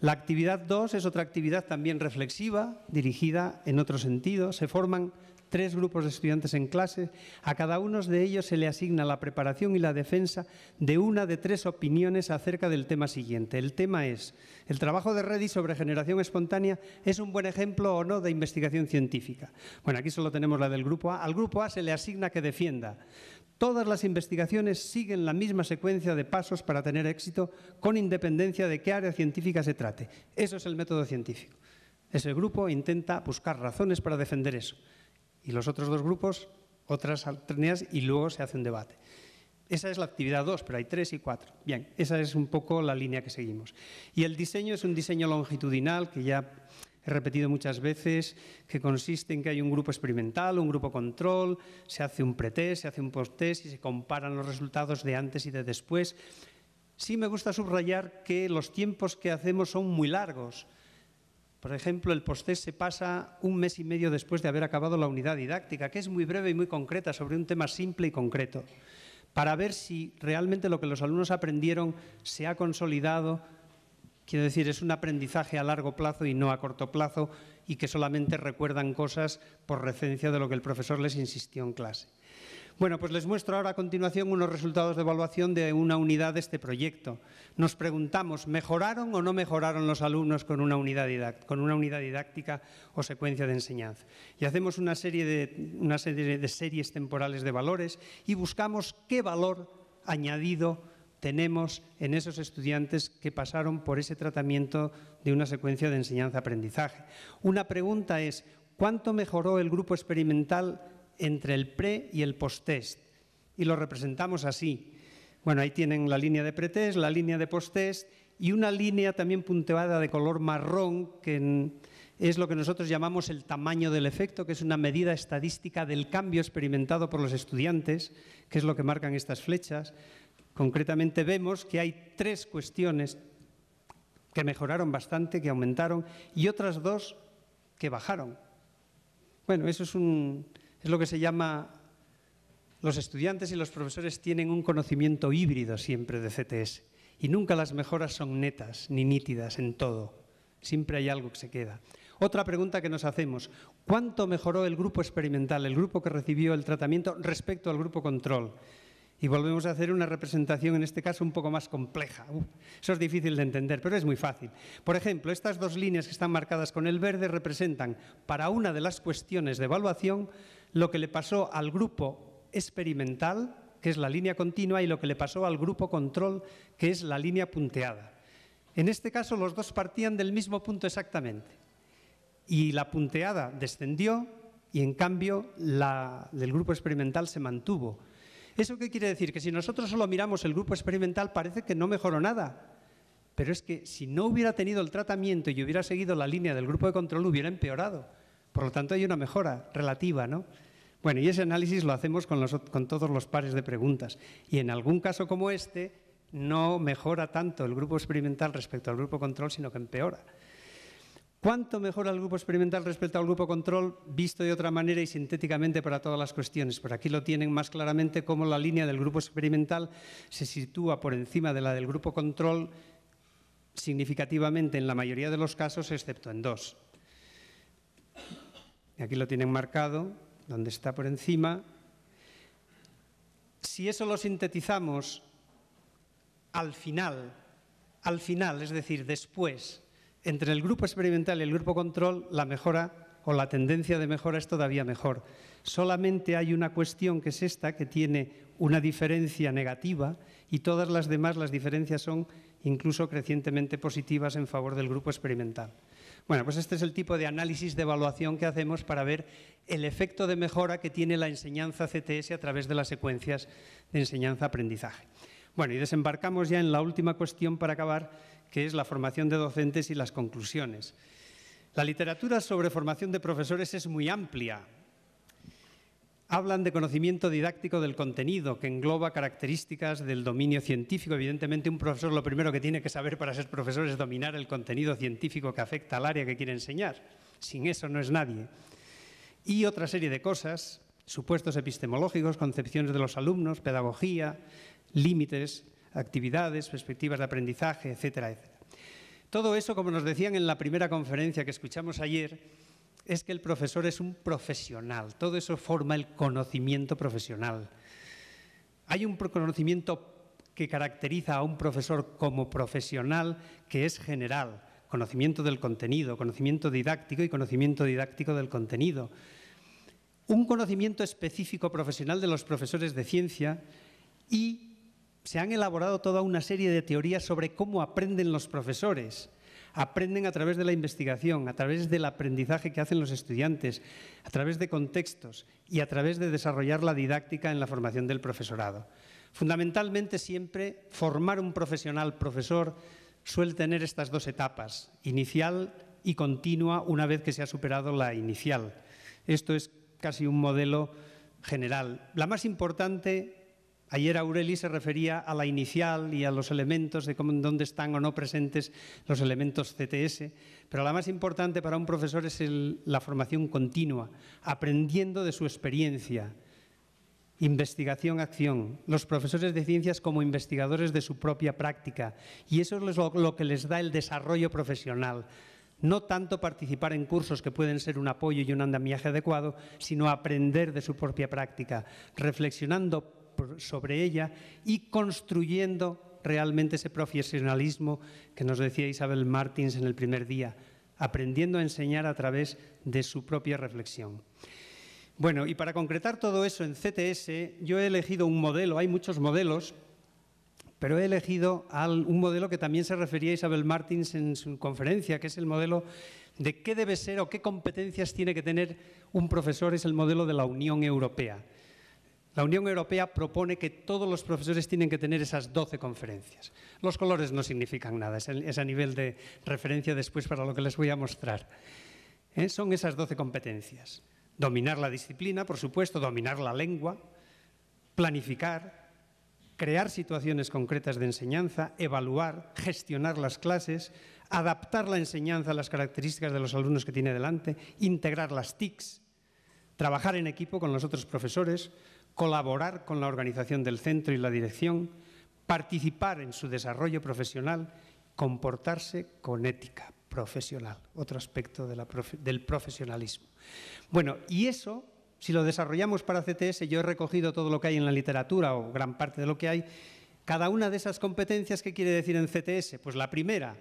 La actividad 2 es otra actividad también reflexiva, dirigida en otro sentido. Se forman tres grupos de estudiantes en clase, a cada uno de ellos se le asigna la preparación y la defensa de una de tres opiniones acerca del tema siguiente. El tema es, el trabajo de Reddy sobre generación espontánea es un buen ejemplo o no de investigación científica. Bueno, aquí solo tenemos la del grupo A. Al grupo A se le asigna que defienda. Todas las investigaciones siguen la misma secuencia de pasos para tener éxito con independencia de qué área científica se trate. Eso es el método científico. Ese grupo intenta buscar razones para defender eso y los otros dos grupos otras alternativas y luego se hace un debate. Esa es la actividad 2, pero hay 3 y 4. Bien, esa es un poco la línea que seguimos. Y el diseño es un diseño longitudinal que ya he repetido muchas veces, que consiste en que hay un grupo experimental, un grupo control, se hace un pretest, se hace un posttest y se comparan los resultados de antes y de después. Sí me gusta subrayar que los tiempos que hacemos son muy largos, por ejemplo, el post-test se pasa un mes y medio después de haber acabado la unidad didáctica, que es muy breve y muy concreta sobre un tema simple y concreto, para ver si realmente lo que los alumnos aprendieron se ha consolidado. Quiero decir, es un aprendizaje a largo plazo y no a corto plazo y que solamente recuerdan cosas por recencia de lo que el profesor les insistió en clase. Bueno, pues les muestro ahora a continuación unos resultados de evaluación de una unidad de este proyecto. Nos preguntamos, ¿mejoraron o no mejoraron los alumnos con una unidad, didáctica, o secuencia de enseñanza? Y hacemos una serie de series temporales de valores y buscamos qué valor añadido tenemos en esos estudiantes que pasaron por ese tratamiento de una secuencia de enseñanza-aprendizaje. Una pregunta es, ¿cuánto mejoró el grupo experimental entre el pre y el post-test. Y lo representamos así. Bueno, ahí tienen la línea de pretest, la línea de post-test y una línea también punteada de color marrón, que es lo que nosotros llamamos el tamaño del efecto, que es una medida estadística del cambio experimentado por los estudiantes, que es lo que marcan estas flechas. Concretamente vemos que hay tres cuestiones que mejoraron bastante, que aumentaron, y otras dos que bajaron. Bueno, eso es un, es lo que se llama, los estudiantes y los profesores tienen un conocimiento híbrido siempre de CTS y nunca las mejoras son netas ni nítidas en todo. Siempre hay algo que se queda. Otra pregunta que nos hacemos, ¿cuánto mejoró el grupo experimental, el grupo que recibió el tratamiento respecto al grupo control? y volvemos a hacer una representación, en este caso, un poco más compleja. eso es difícil de entender, pero es muy fácil. Por ejemplo, estas dos líneas que están marcadas con el verde representan, para una de las cuestiones de evaluación, lo que le pasó al grupo experimental, que es la línea continua, y lo que le pasó al grupo control, que es la línea punteada. En este caso, los dos partían del mismo punto exactamente. Y la punteada descendió y, en cambio, la del grupo experimental se mantuvo ¿Eso qué quiere decir? Que si nosotros solo miramos el grupo experimental parece que no mejoró nada. Pero es que si no hubiera tenido el tratamiento y hubiera seguido la línea del grupo de control, hubiera empeorado. Por lo tanto, hay una mejora relativa, ¿no? Bueno, y ese análisis lo hacemos con, los, con todos los pares de preguntas. Y en algún caso como este, no mejora tanto el grupo experimental respecto al grupo control, sino que empeora. ¿Cuánto mejora el grupo experimental respecto al grupo control visto de otra manera y sintéticamente para todas las cuestiones? Por aquí lo tienen más claramente cómo la línea del grupo experimental se sitúa por encima de la del grupo control significativamente en la mayoría de los casos, excepto en dos. Aquí lo tienen marcado, donde está por encima. Si eso lo sintetizamos al final, al final, es decir, después entre el grupo experimental y el grupo control, la mejora o la tendencia de mejora es todavía mejor. Solamente hay una cuestión que es esta, que tiene una diferencia negativa y todas las demás, las diferencias son incluso crecientemente positivas en favor del grupo experimental. Bueno, pues este es el tipo de análisis de evaluación que hacemos para ver el efecto de mejora que tiene la enseñanza CTS a través de las secuencias de enseñanza-aprendizaje. Bueno, y desembarcamos ya en la última cuestión para acabar, que es la formación de docentes y las conclusiones. La literatura sobre formación de profesores es muy amplia. Hablan de conocimiento didáctico del contenido, que engloba características del dominio científico. Evidentemente, un profesor lo primero que tiene que saber para ser profesor es dominar el contenido científico que afecta al área que quiere enseñar. Sin eso no es nadie. Y otra serie de cosas, supuestos epistemológicos, concepciones de los alumnos, pedagogía, límites, actividades, perspectivas de aprendizaje, etcétera, etcétera. Todo eso, como nos decían en la primera conferencia que escuchamos ayer, es que el profesor es un profesional. Todo eso forma el conocimiento profesional. Hay un conocimiento que caracteriza a un profesor como profesional que es general. Conocimiento del contenido, conocimiento didáctico y conocimiento didáctico del contenido. Un conocimiento específico profesional de los profesores de ciencia y se han elaborado toda una serie de teorías sobre cómo aprenden los profesores. Aprenden a través de la investigación, a través del aprendizaje que hacen los estudiantes, a través de contextos y a través de desarrollar la didáctica en la formación del profesorado. Fundamentalmente siempre formar un profesional profesor suele tener estas dos etapas, inicial y continua una vez que se ha superado la inicial. Esto es casi un modelo general. La más importante Ayer Aureli se refería a la inicial y a los elementos de cómo, dónde están o no presentes los elementos CTS, pero la más importante para un profesor es la formación continua, aprendiendo de su experiencia. Investigación, acción. Los profesores de ciencias como investigadores de su propia práctica. Y eso es lo que les da el desarrollo profesional. No tanto participar en cursos que pueden ser un apoyo y un andamiaje adecuado, sino aprender de su propia práctica, reflexionando sobre ella y construyendo realmente ese profesionalismo que nos decía Isabel Martins en el primer día, aprendiendo a enseñar a través de su propia reflexión. Bueno, y para concretar todo eso en CTS, yo he elegido un modelo, hay muchos modelos, pero he elegido un modelo que también se refería Isabel Martins en su conferencia, que es el modelo de qué debe ser o qué competencias tiene que tener un profesor, es el modelo de la Unión Europea. La Unión Europea propone que todos los profesores tienen que tener esas 12 conferencias. Los colores no significan nada, es a nivel de referencia después para lo que les voy a mostrar. ¿Eh? Son esas 12 competencias. Dominar la disciplina, por supuesto, dominar la lengua, planificar, crear situaciones concretas de enseñanza, evaluar, gestionar las clases, adaptar la enseñanza a las características de los alumnos que tiene delante, integrar las TICs, trabajar en equipo con los otros profesores, colaborar con la organización del centro y la dirección, participar en su desarrollo profesional, comportarse con ética profesional, otro aspecto del profesionalismo. Bueno, y eso, si lo desarrollamos para CTS, yo he recogido todo lo que hay en la literatura o gran parte de lo que hay, cada una de esas competencias, ¿qué quiere decir en CTS? Pues la primera,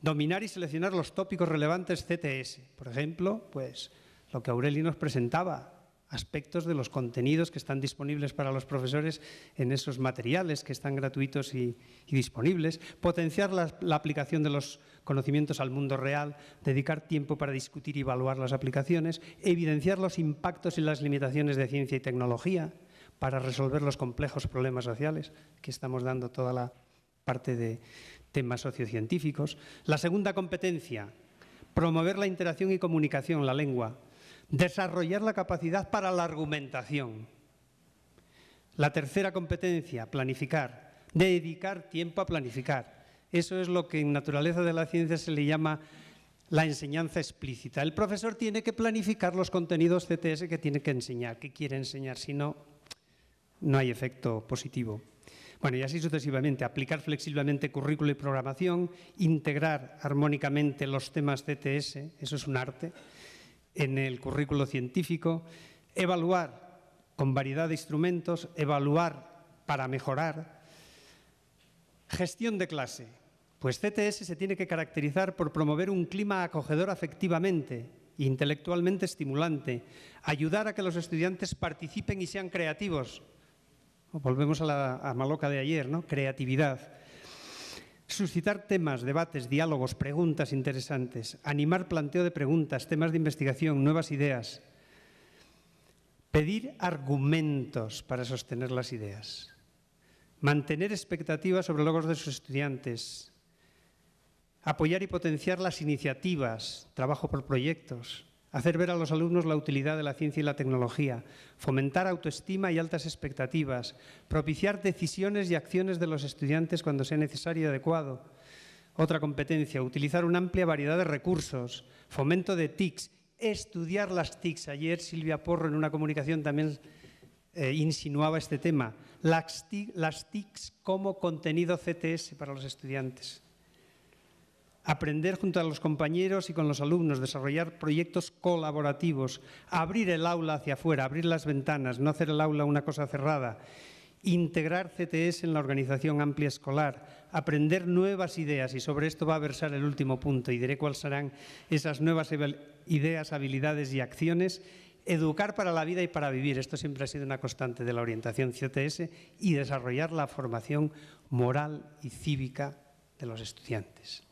dominar y seleccionar los tópicos relevantes CTS. Por ejemplo, pues lo que Aureli nos presentaba, aspectos de los contenidos que están disponibles para los profesores en esos materiales que están gratuitos y, disponibles, potenciar la, la, aplicación de los conocimientos al mundo real, dedicar tiempo para discutir y evaluar las aplicaciones, evidenciar los impactos y las limitaciones de ciencia y tecnología para resolver los complejos problemas sociales que estamos dando toda la parte de temas sociocientíficos. La segunda competencia, promover la interacción y comunicación, la lengua, Desarrollar la capacidad para la argumentación. La tercera competencia, planificar. Dedicar tiempo a planificar. Eso es lo que en naturaleza de la ciencia se le llama la enseñanza explícita. El profesor tiene que planificar los contenidos CTS que tiene que enseñar, que quiere enseñar, si no, no hay efecto positivo. Bueno, y así sucesivamente, aplicar flexiblemente currículo y programación, integrar armónicamente los temas CTS, eso es un arte, en el currículo científico, evaluar con variedad de instrumentos, evaluar para mejorar. Gestión de clase. Pues CTS se tiene que caracterizar por promover un clima acogedor afectivamente, intelectualmente estimulante, ayudar a que los estudiantes participen y sean creativos. Volvemos a la maloca de ayer, ¿no? Creatividad suscitar temas, debates, diálogos, preguntas interesantes, animar planteo de preguntas, temas de investigación, nuevas ideas, pedir argumentos para sostener las ideas, mantener expectativas sobre logros de sus estudiantes, apoyar y potenciar las iniciativas, trabajo por proyectos, hacer ver a los alumnos la utilidad de la ciencia y la tecnología, fomentar autoestima y altas expectativas, propiciar decisiones y acciones de los estudiantes cuando sea necesario y adecuado. Otra competencia, utilizar una amplia variedad de recursos, fomento de TICs, estudiar las TICs. Ayer Silvia Porro en una comunicación también eh, insinuaba este tema. Las, TICs como contenido CTS para los estudiantes aprender junto a los compañeros y con los alumnos, desarrollar proyectos colaborativos, abrir el aula hacia afuera, abrir las ventanas, no hacer el aula una cosa cerrada, integrar CTS en la organización amplia escolar, aprender nuevas ideas, y sobre esto va a versar el último punto, y diré cuáles serán esas nuevas ideas, habilidades y acciones, educar para la vida y para vivir, esto siempre ha sido una constante de la orientación CTS, y desarrollar la formación moral y cívica de los estudiantes.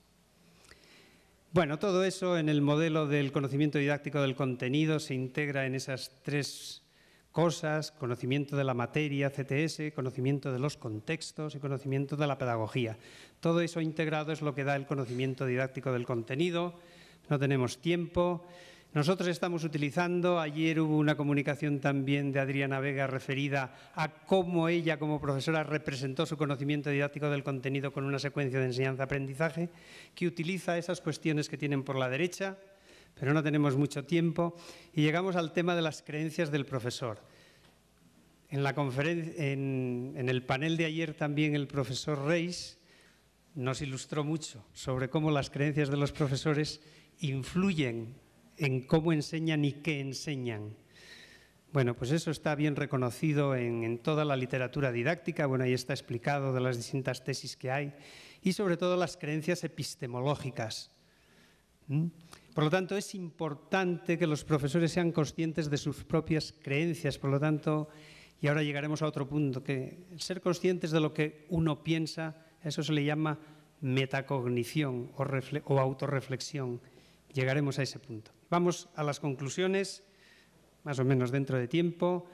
Bueno, todo eso en el modelo del conocimiento didáctico del contenido se integra en esas tres cosas, conocimiento de la materia, CTS, conocimiento de los contextos y conocimiento de la pedagogía. Todo eso integrado es lo que da el conocimiento didáctico del contenido. No tenemos tiempo. Nosotros estamos utilizando, ayer hubo una comunicación también de Adriana Vega referida a cómo ella como profesora representó su conocimiento didáctico del contenido con una secuencia de enseñanza-aprendizaje que utiliza esas cuestiones que tienen por la derecha, pero no tenemos mucho tiempo, y llegamos al tema de las creencias del profesor. En, la en, el panel de ayer también el profesor Reis nos ilustró mucho sobre cómo las creencias de los profesores influyen en cómo enseñan y qué enseñan. Bueno, pues eso está bien reconocido en, toda la literatura didáctica, bueno, ahí está explicado de las distintas tesis que hay, y sobre todo las creencias epistemológicas. Por lo tanto, es importante que los profesores sean conscientes de sus propias creencias, por lo tanto, y ahora llegaremos a otro punto, que ser conscientes de lo que uno piensa, eso se le llama metacognición o, o autorreflexión. Llegaremos a ese punto. Vamos a las conclusiones, más o menos dentro de tiempo.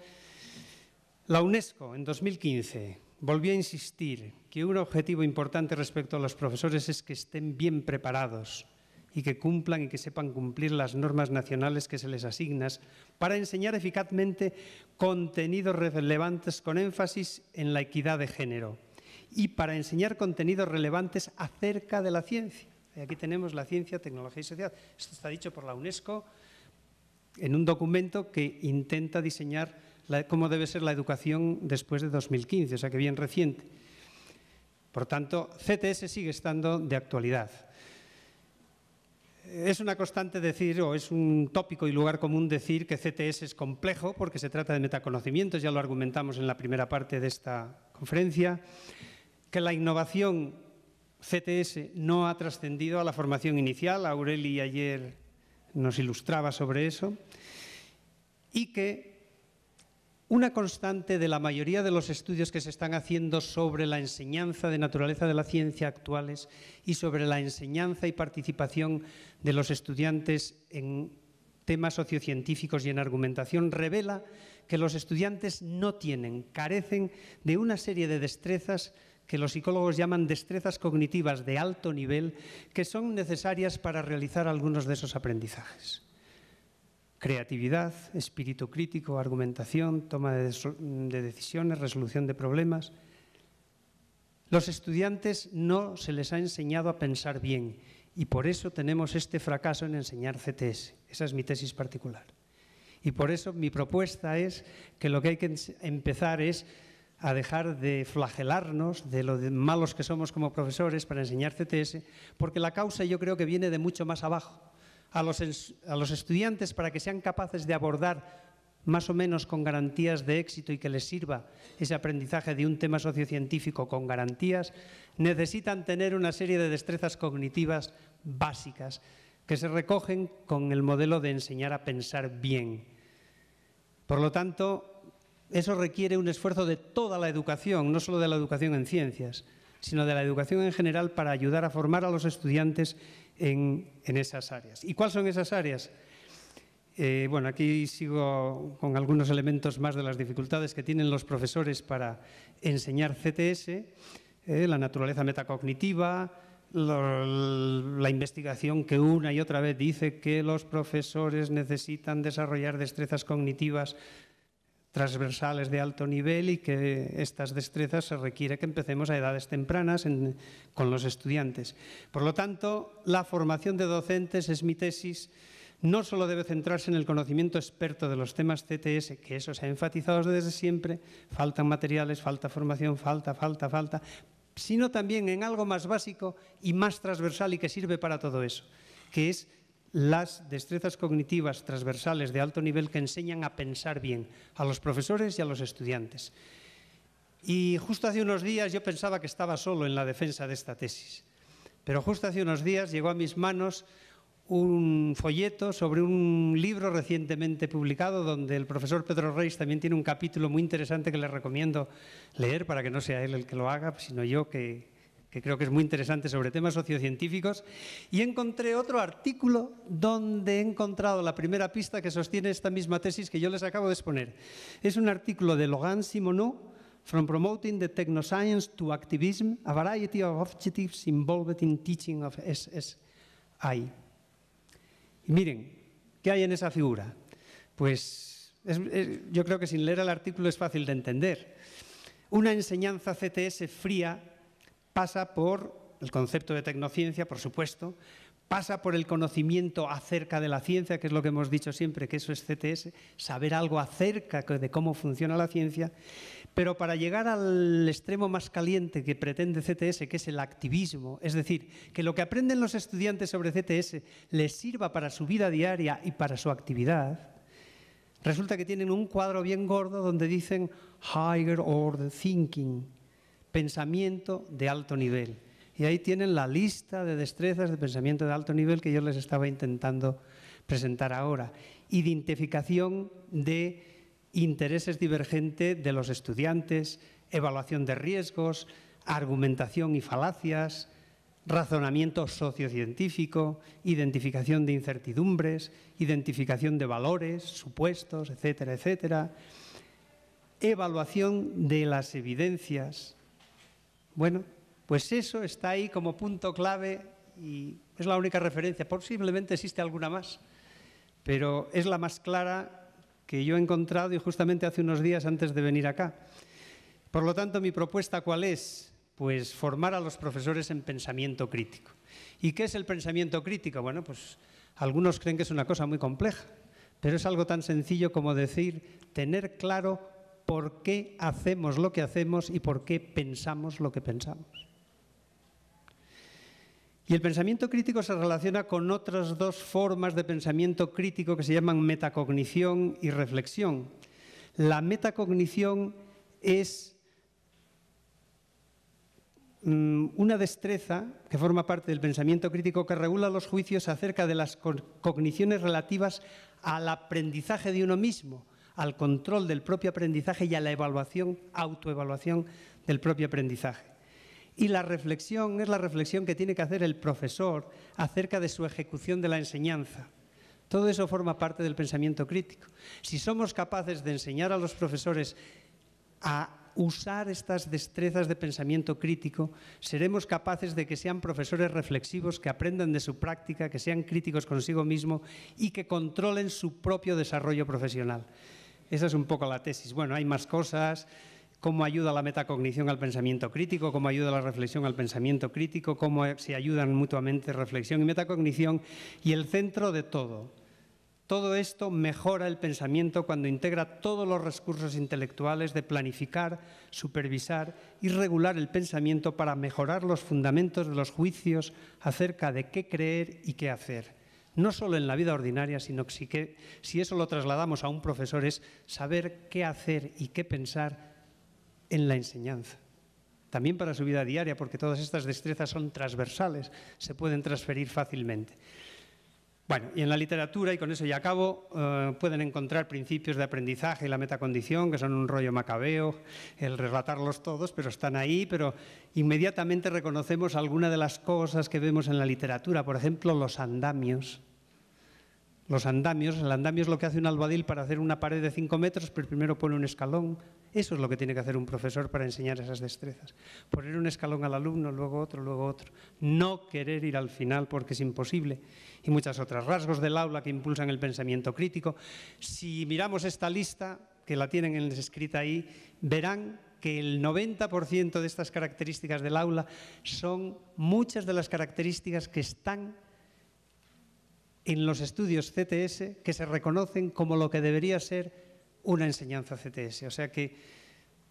La UNESCO en 2015 volvió a insistir que un objetivo importante respecto a los profesores es que estén bien preparados y que cumplan y que sepan cumplir las normas nacionales que se les asignan para enseñar eficazmente contenidos relevantes con énfasis en la equidad de género y para enseñar contenidos relevantes acerca de la ciencia. Eh, aquí tenemos la ciencia, tecnología y sociedad. Esto está dicho por la UNESCO en un documento que intenta diseñar cómo debe ser la educación después de 2015, o sea que bien reciente. Por tanto, CTS sigue estando de actualidad. Es una constante decir, o es un tópico y lugar común decir que CTS es complejo porque se trata de metaconocimientos, ya lo argumentamos en la primera parte de esta conferencia, que la innovación CTS no ha trascendido a la formación inicial, Aureli ayer nos ilustraba sobre eso, y que una constante de la mayoría de los estudios que se están haciendo sobre la enseñanza de naturaleza de la ciencia actuales y sobre la enseñanza y participación de los estudiantes en temas sociocientíficos y en argumentación revela que los estudiantes no tienen, carecen de una serie de destrezas que los psicólogos llaman destrezas cognitivas de alto nivel que son necesarias para realizar algunos de esos aprendizajes. Creatividad, espíritu crítico, argumentación, toma de, decisiones, resolución de problemas. Los estudiantes no se les ha enseñado a pensar bien y por eso tenemos este fracaso en enseñar CTS. Esa es mi tesis particular. Y por eso mi propuesta es que lo que hay que empezar es a dejar de flagelarnos de lo malos que somos como profesores para enseñar CTS, porque la causa yo creo que viene de mucho más abajo. a los estudiantes para que sean capaces de abordar más o menos con garantías de éxito y que les sirva ese aprendizaje de un tema sociocientífico con garantías, necesitan tener una serie de destrezas cognitivas básicas que se recogen con el modelo de enseñar a pensar bien. Por lo tanto, eso requiere un esfuerzo de toda la educación, no solo de la educación en ciencias, sino de la educación en general para ayudar a formar a los estudiantes en, esas áreas. ¿Y cuáles son esas áreas? Eh, bueno, aquí sigo con algunos elementos más de las dificultades que tienen los profesores para enseñar CTS, eh, la naturaleza metacognitiva, la investigación que una y otra vez dice que los profesores necesitan desarrollar destrezas cognitivas transversales de alto nivel y que estas destrezas se requiere que empecemos a edades tempranas con los estudiantes. Por lo tanto, la formación de docentes es mi tesis no solo debe centrarse en el conocimiento experto de los temas CTS, que eso se ha enfatizado desde siempre, faltan materiales, falta formación, falta, falta, falta, sino también en algo más básico y más transversal y que sirve para todo eso, que es las destrezas cognitivas transversales de alto nivel que enseñan a pensar bien a los profesores y a los estudiantes. Y justo hace unos días yo pensaba que estaba solo en la defensa de esta tesis, pero justo hace unos días llegó a mis manos un folleto sobre un libro recientemente publicado donde el profesor Pedro Reis también tiene un capítulo muy interesante que le recomiendo leer para que no sea él el que lo haga, sino yo que, que creo que es muy interesante sobre temas sociocientíficos, y encontré otro artículo donde he encontrado la primera pista que sostiene esta misma tesis que yo les acabo de exponer. Es un artículo de Logan Simonou, From Promoting the Technoscience to Activism, a Variety of Objectives Involved in Teaching of SSI. Y miren, ¿qué hay en esa figura? Pues yo creo que sin leer el artículo es fácil de entender. Una enseñanza CTS fría pasa por el concepto de tecnociencia, por supuesto, pasa por el conocimiento acerca de la ciencia, que es lo que hemos dicho siempre, que eso es CTS, saber algo acerca de cómo funciona la ciencia, pero para llegar al extremo más caliente que pretende CTS, que es el activismo, es decir, que lo que aprenden los estudiantes sobre CTS les sirva para su vida diaria y para su actividad, resulta que tienen un cuadro bien gordo donde dicen higher order thinking, pensamiento de alto nivel. Y ahí tienen la lista de destrezas de pensamiento de alto nivel que yo les estaba intentando presentar ahora. Identificación de intereses divergentes de los estudiantes, evaluación de riesgos, argumentación y falacias, razonamiento sociocientífico, identificación de incertidumbres, identificación de valores, supuestos, etcétera, etcétera, evaluación de las evidencias, bueno, pues eso está ahí como punto clave y es la única referencia. Posiblemente existe alguna más, pero es la más clara que yo he encontrado y justamente hace unos días antes de venir acá. Por lo tanto, mi propuesta cuál es? Pues formar a los profesores en pensamiento crítico. ¿Y qué es el pensamiento crítico? Bueno, pues algunos creen que es una cosa muy compleja, pero es algo tan sencillo como decir tener claro por qué hacemos lo que hacemos y por qué pensamos lo que pensamos. Y el pensamiento crítico se relaciona con otras dos formas de pensamiento crítico que se llaman metacognición y reflexión. La metacognición es mm, una destreza que forma parte del pensamiento crítico que regula los juicios acerca de las cogniciones relativas al aprendizaje de uno mismo, al control del propio aprendizaje y a la evaluación, autoevaluación del propio aprendizaje. Y la reflexión es la reflexión que tiene que hacer el profesor acerca de su ejecución de la enseñanza. Todo eso forma parte del pensamiento crítico. Si somos capaces de enseñar a los profesores a usar estas destrezas de pensamiento crítico, seremos capaces de que sean profesores reflexivos, que aprendan de su práctica, que sean críticos consigo mismo y que controlen su propio desarrollo profesional. Esa es un poco la tesis. Bueno, hay más cosas, cómo ayuda la metacognición al pensamiento crítico, cómo ayuda la reflexión al pensamiento crítico, cómo se ayudan mutuamente reflexión y metacognición, y el centro de todo. Todo esto mejora el pensamiento cuando integra todos los recursos intelectuales de planificar, supervisar y regular el pensamiento para mejorar los fundamentos de los juicios acerca de qué creer y qué hacer no solo en la vida ordinaria, sino que si, si eso lo trasladamos a un profesor es saber qué hacer y qué pensar en la enseñanza. También para su vida diaria, porque todas estas destrezas son transversales, se pueden transferir fácilmente. Bueno, y en la literatura, y con eso ya acabo, eh, pueden encontrar principios de aprendizaje y la metacondición, que son un rollo macabeo, el relatarlos todos, pero están ahí, pero inmediatamente reconocemos algunas de las cosas que vemos en la literatura, por ejemplo, los andamios, los andamios, el andamio es lo que hace un albadil para hacer una pared de 5 metros, pero primero pone un escalón. Eso es lo que tiene que hacer un profesor para enseñar esas destrezas. Poner un escalón al alumno, luego otro, luego otro. No querer ir al final porque es imposible. Y muchas otras. Rasgos del aula que impulsan el pensamiento crítico. Si miramos esta lista, que la tienen escrita ahí, verán que el 90% de estas características del aula son muchas de las características que están en los estudios CTS que se reconocen como lo que debería ser una enseñanza CTS. O sea que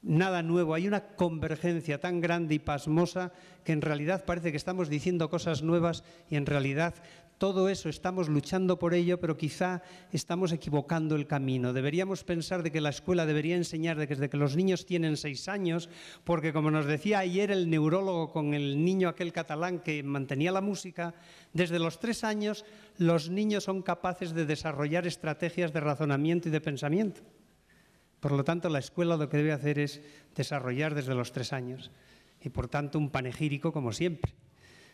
nada nuevo, hay una convergencia tan grande y pasmosa que en realidad parece que estamos diciendo cosas nuevas y en realidad todo eso estamos luchando por ello, pero quizá estamos equivocando el camino. Deberíamos pensar de que la escuela debería enseñar desde que los niños tienen seis años, porque como nos decía ayer el neurólogo con el niño aquel catalán que mantenía la música, desde los tres años los niños son capaces de desarrollar estrategias de razonamiento y de pensamiento. Por lo tanto, la escuela lo que debe hacer es desarrollar desde los tres años y, por tanto, un panegírico como siempre.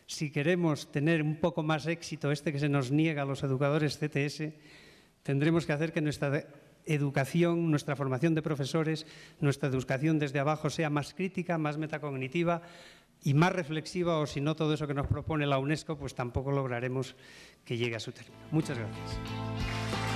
Si queremos tener un poco más éxito, este que se nos niega a los educadores CTS, tendremos que hacer que nuestra educación, nuestra formación de profesores, nuestra educación desde abajo sea más crítica, más metacognitiva, y más reflexiva o si no todo eso que nos propone la UNESCO, pues tampoco lograremos que llegue a su término. Muchas gracias.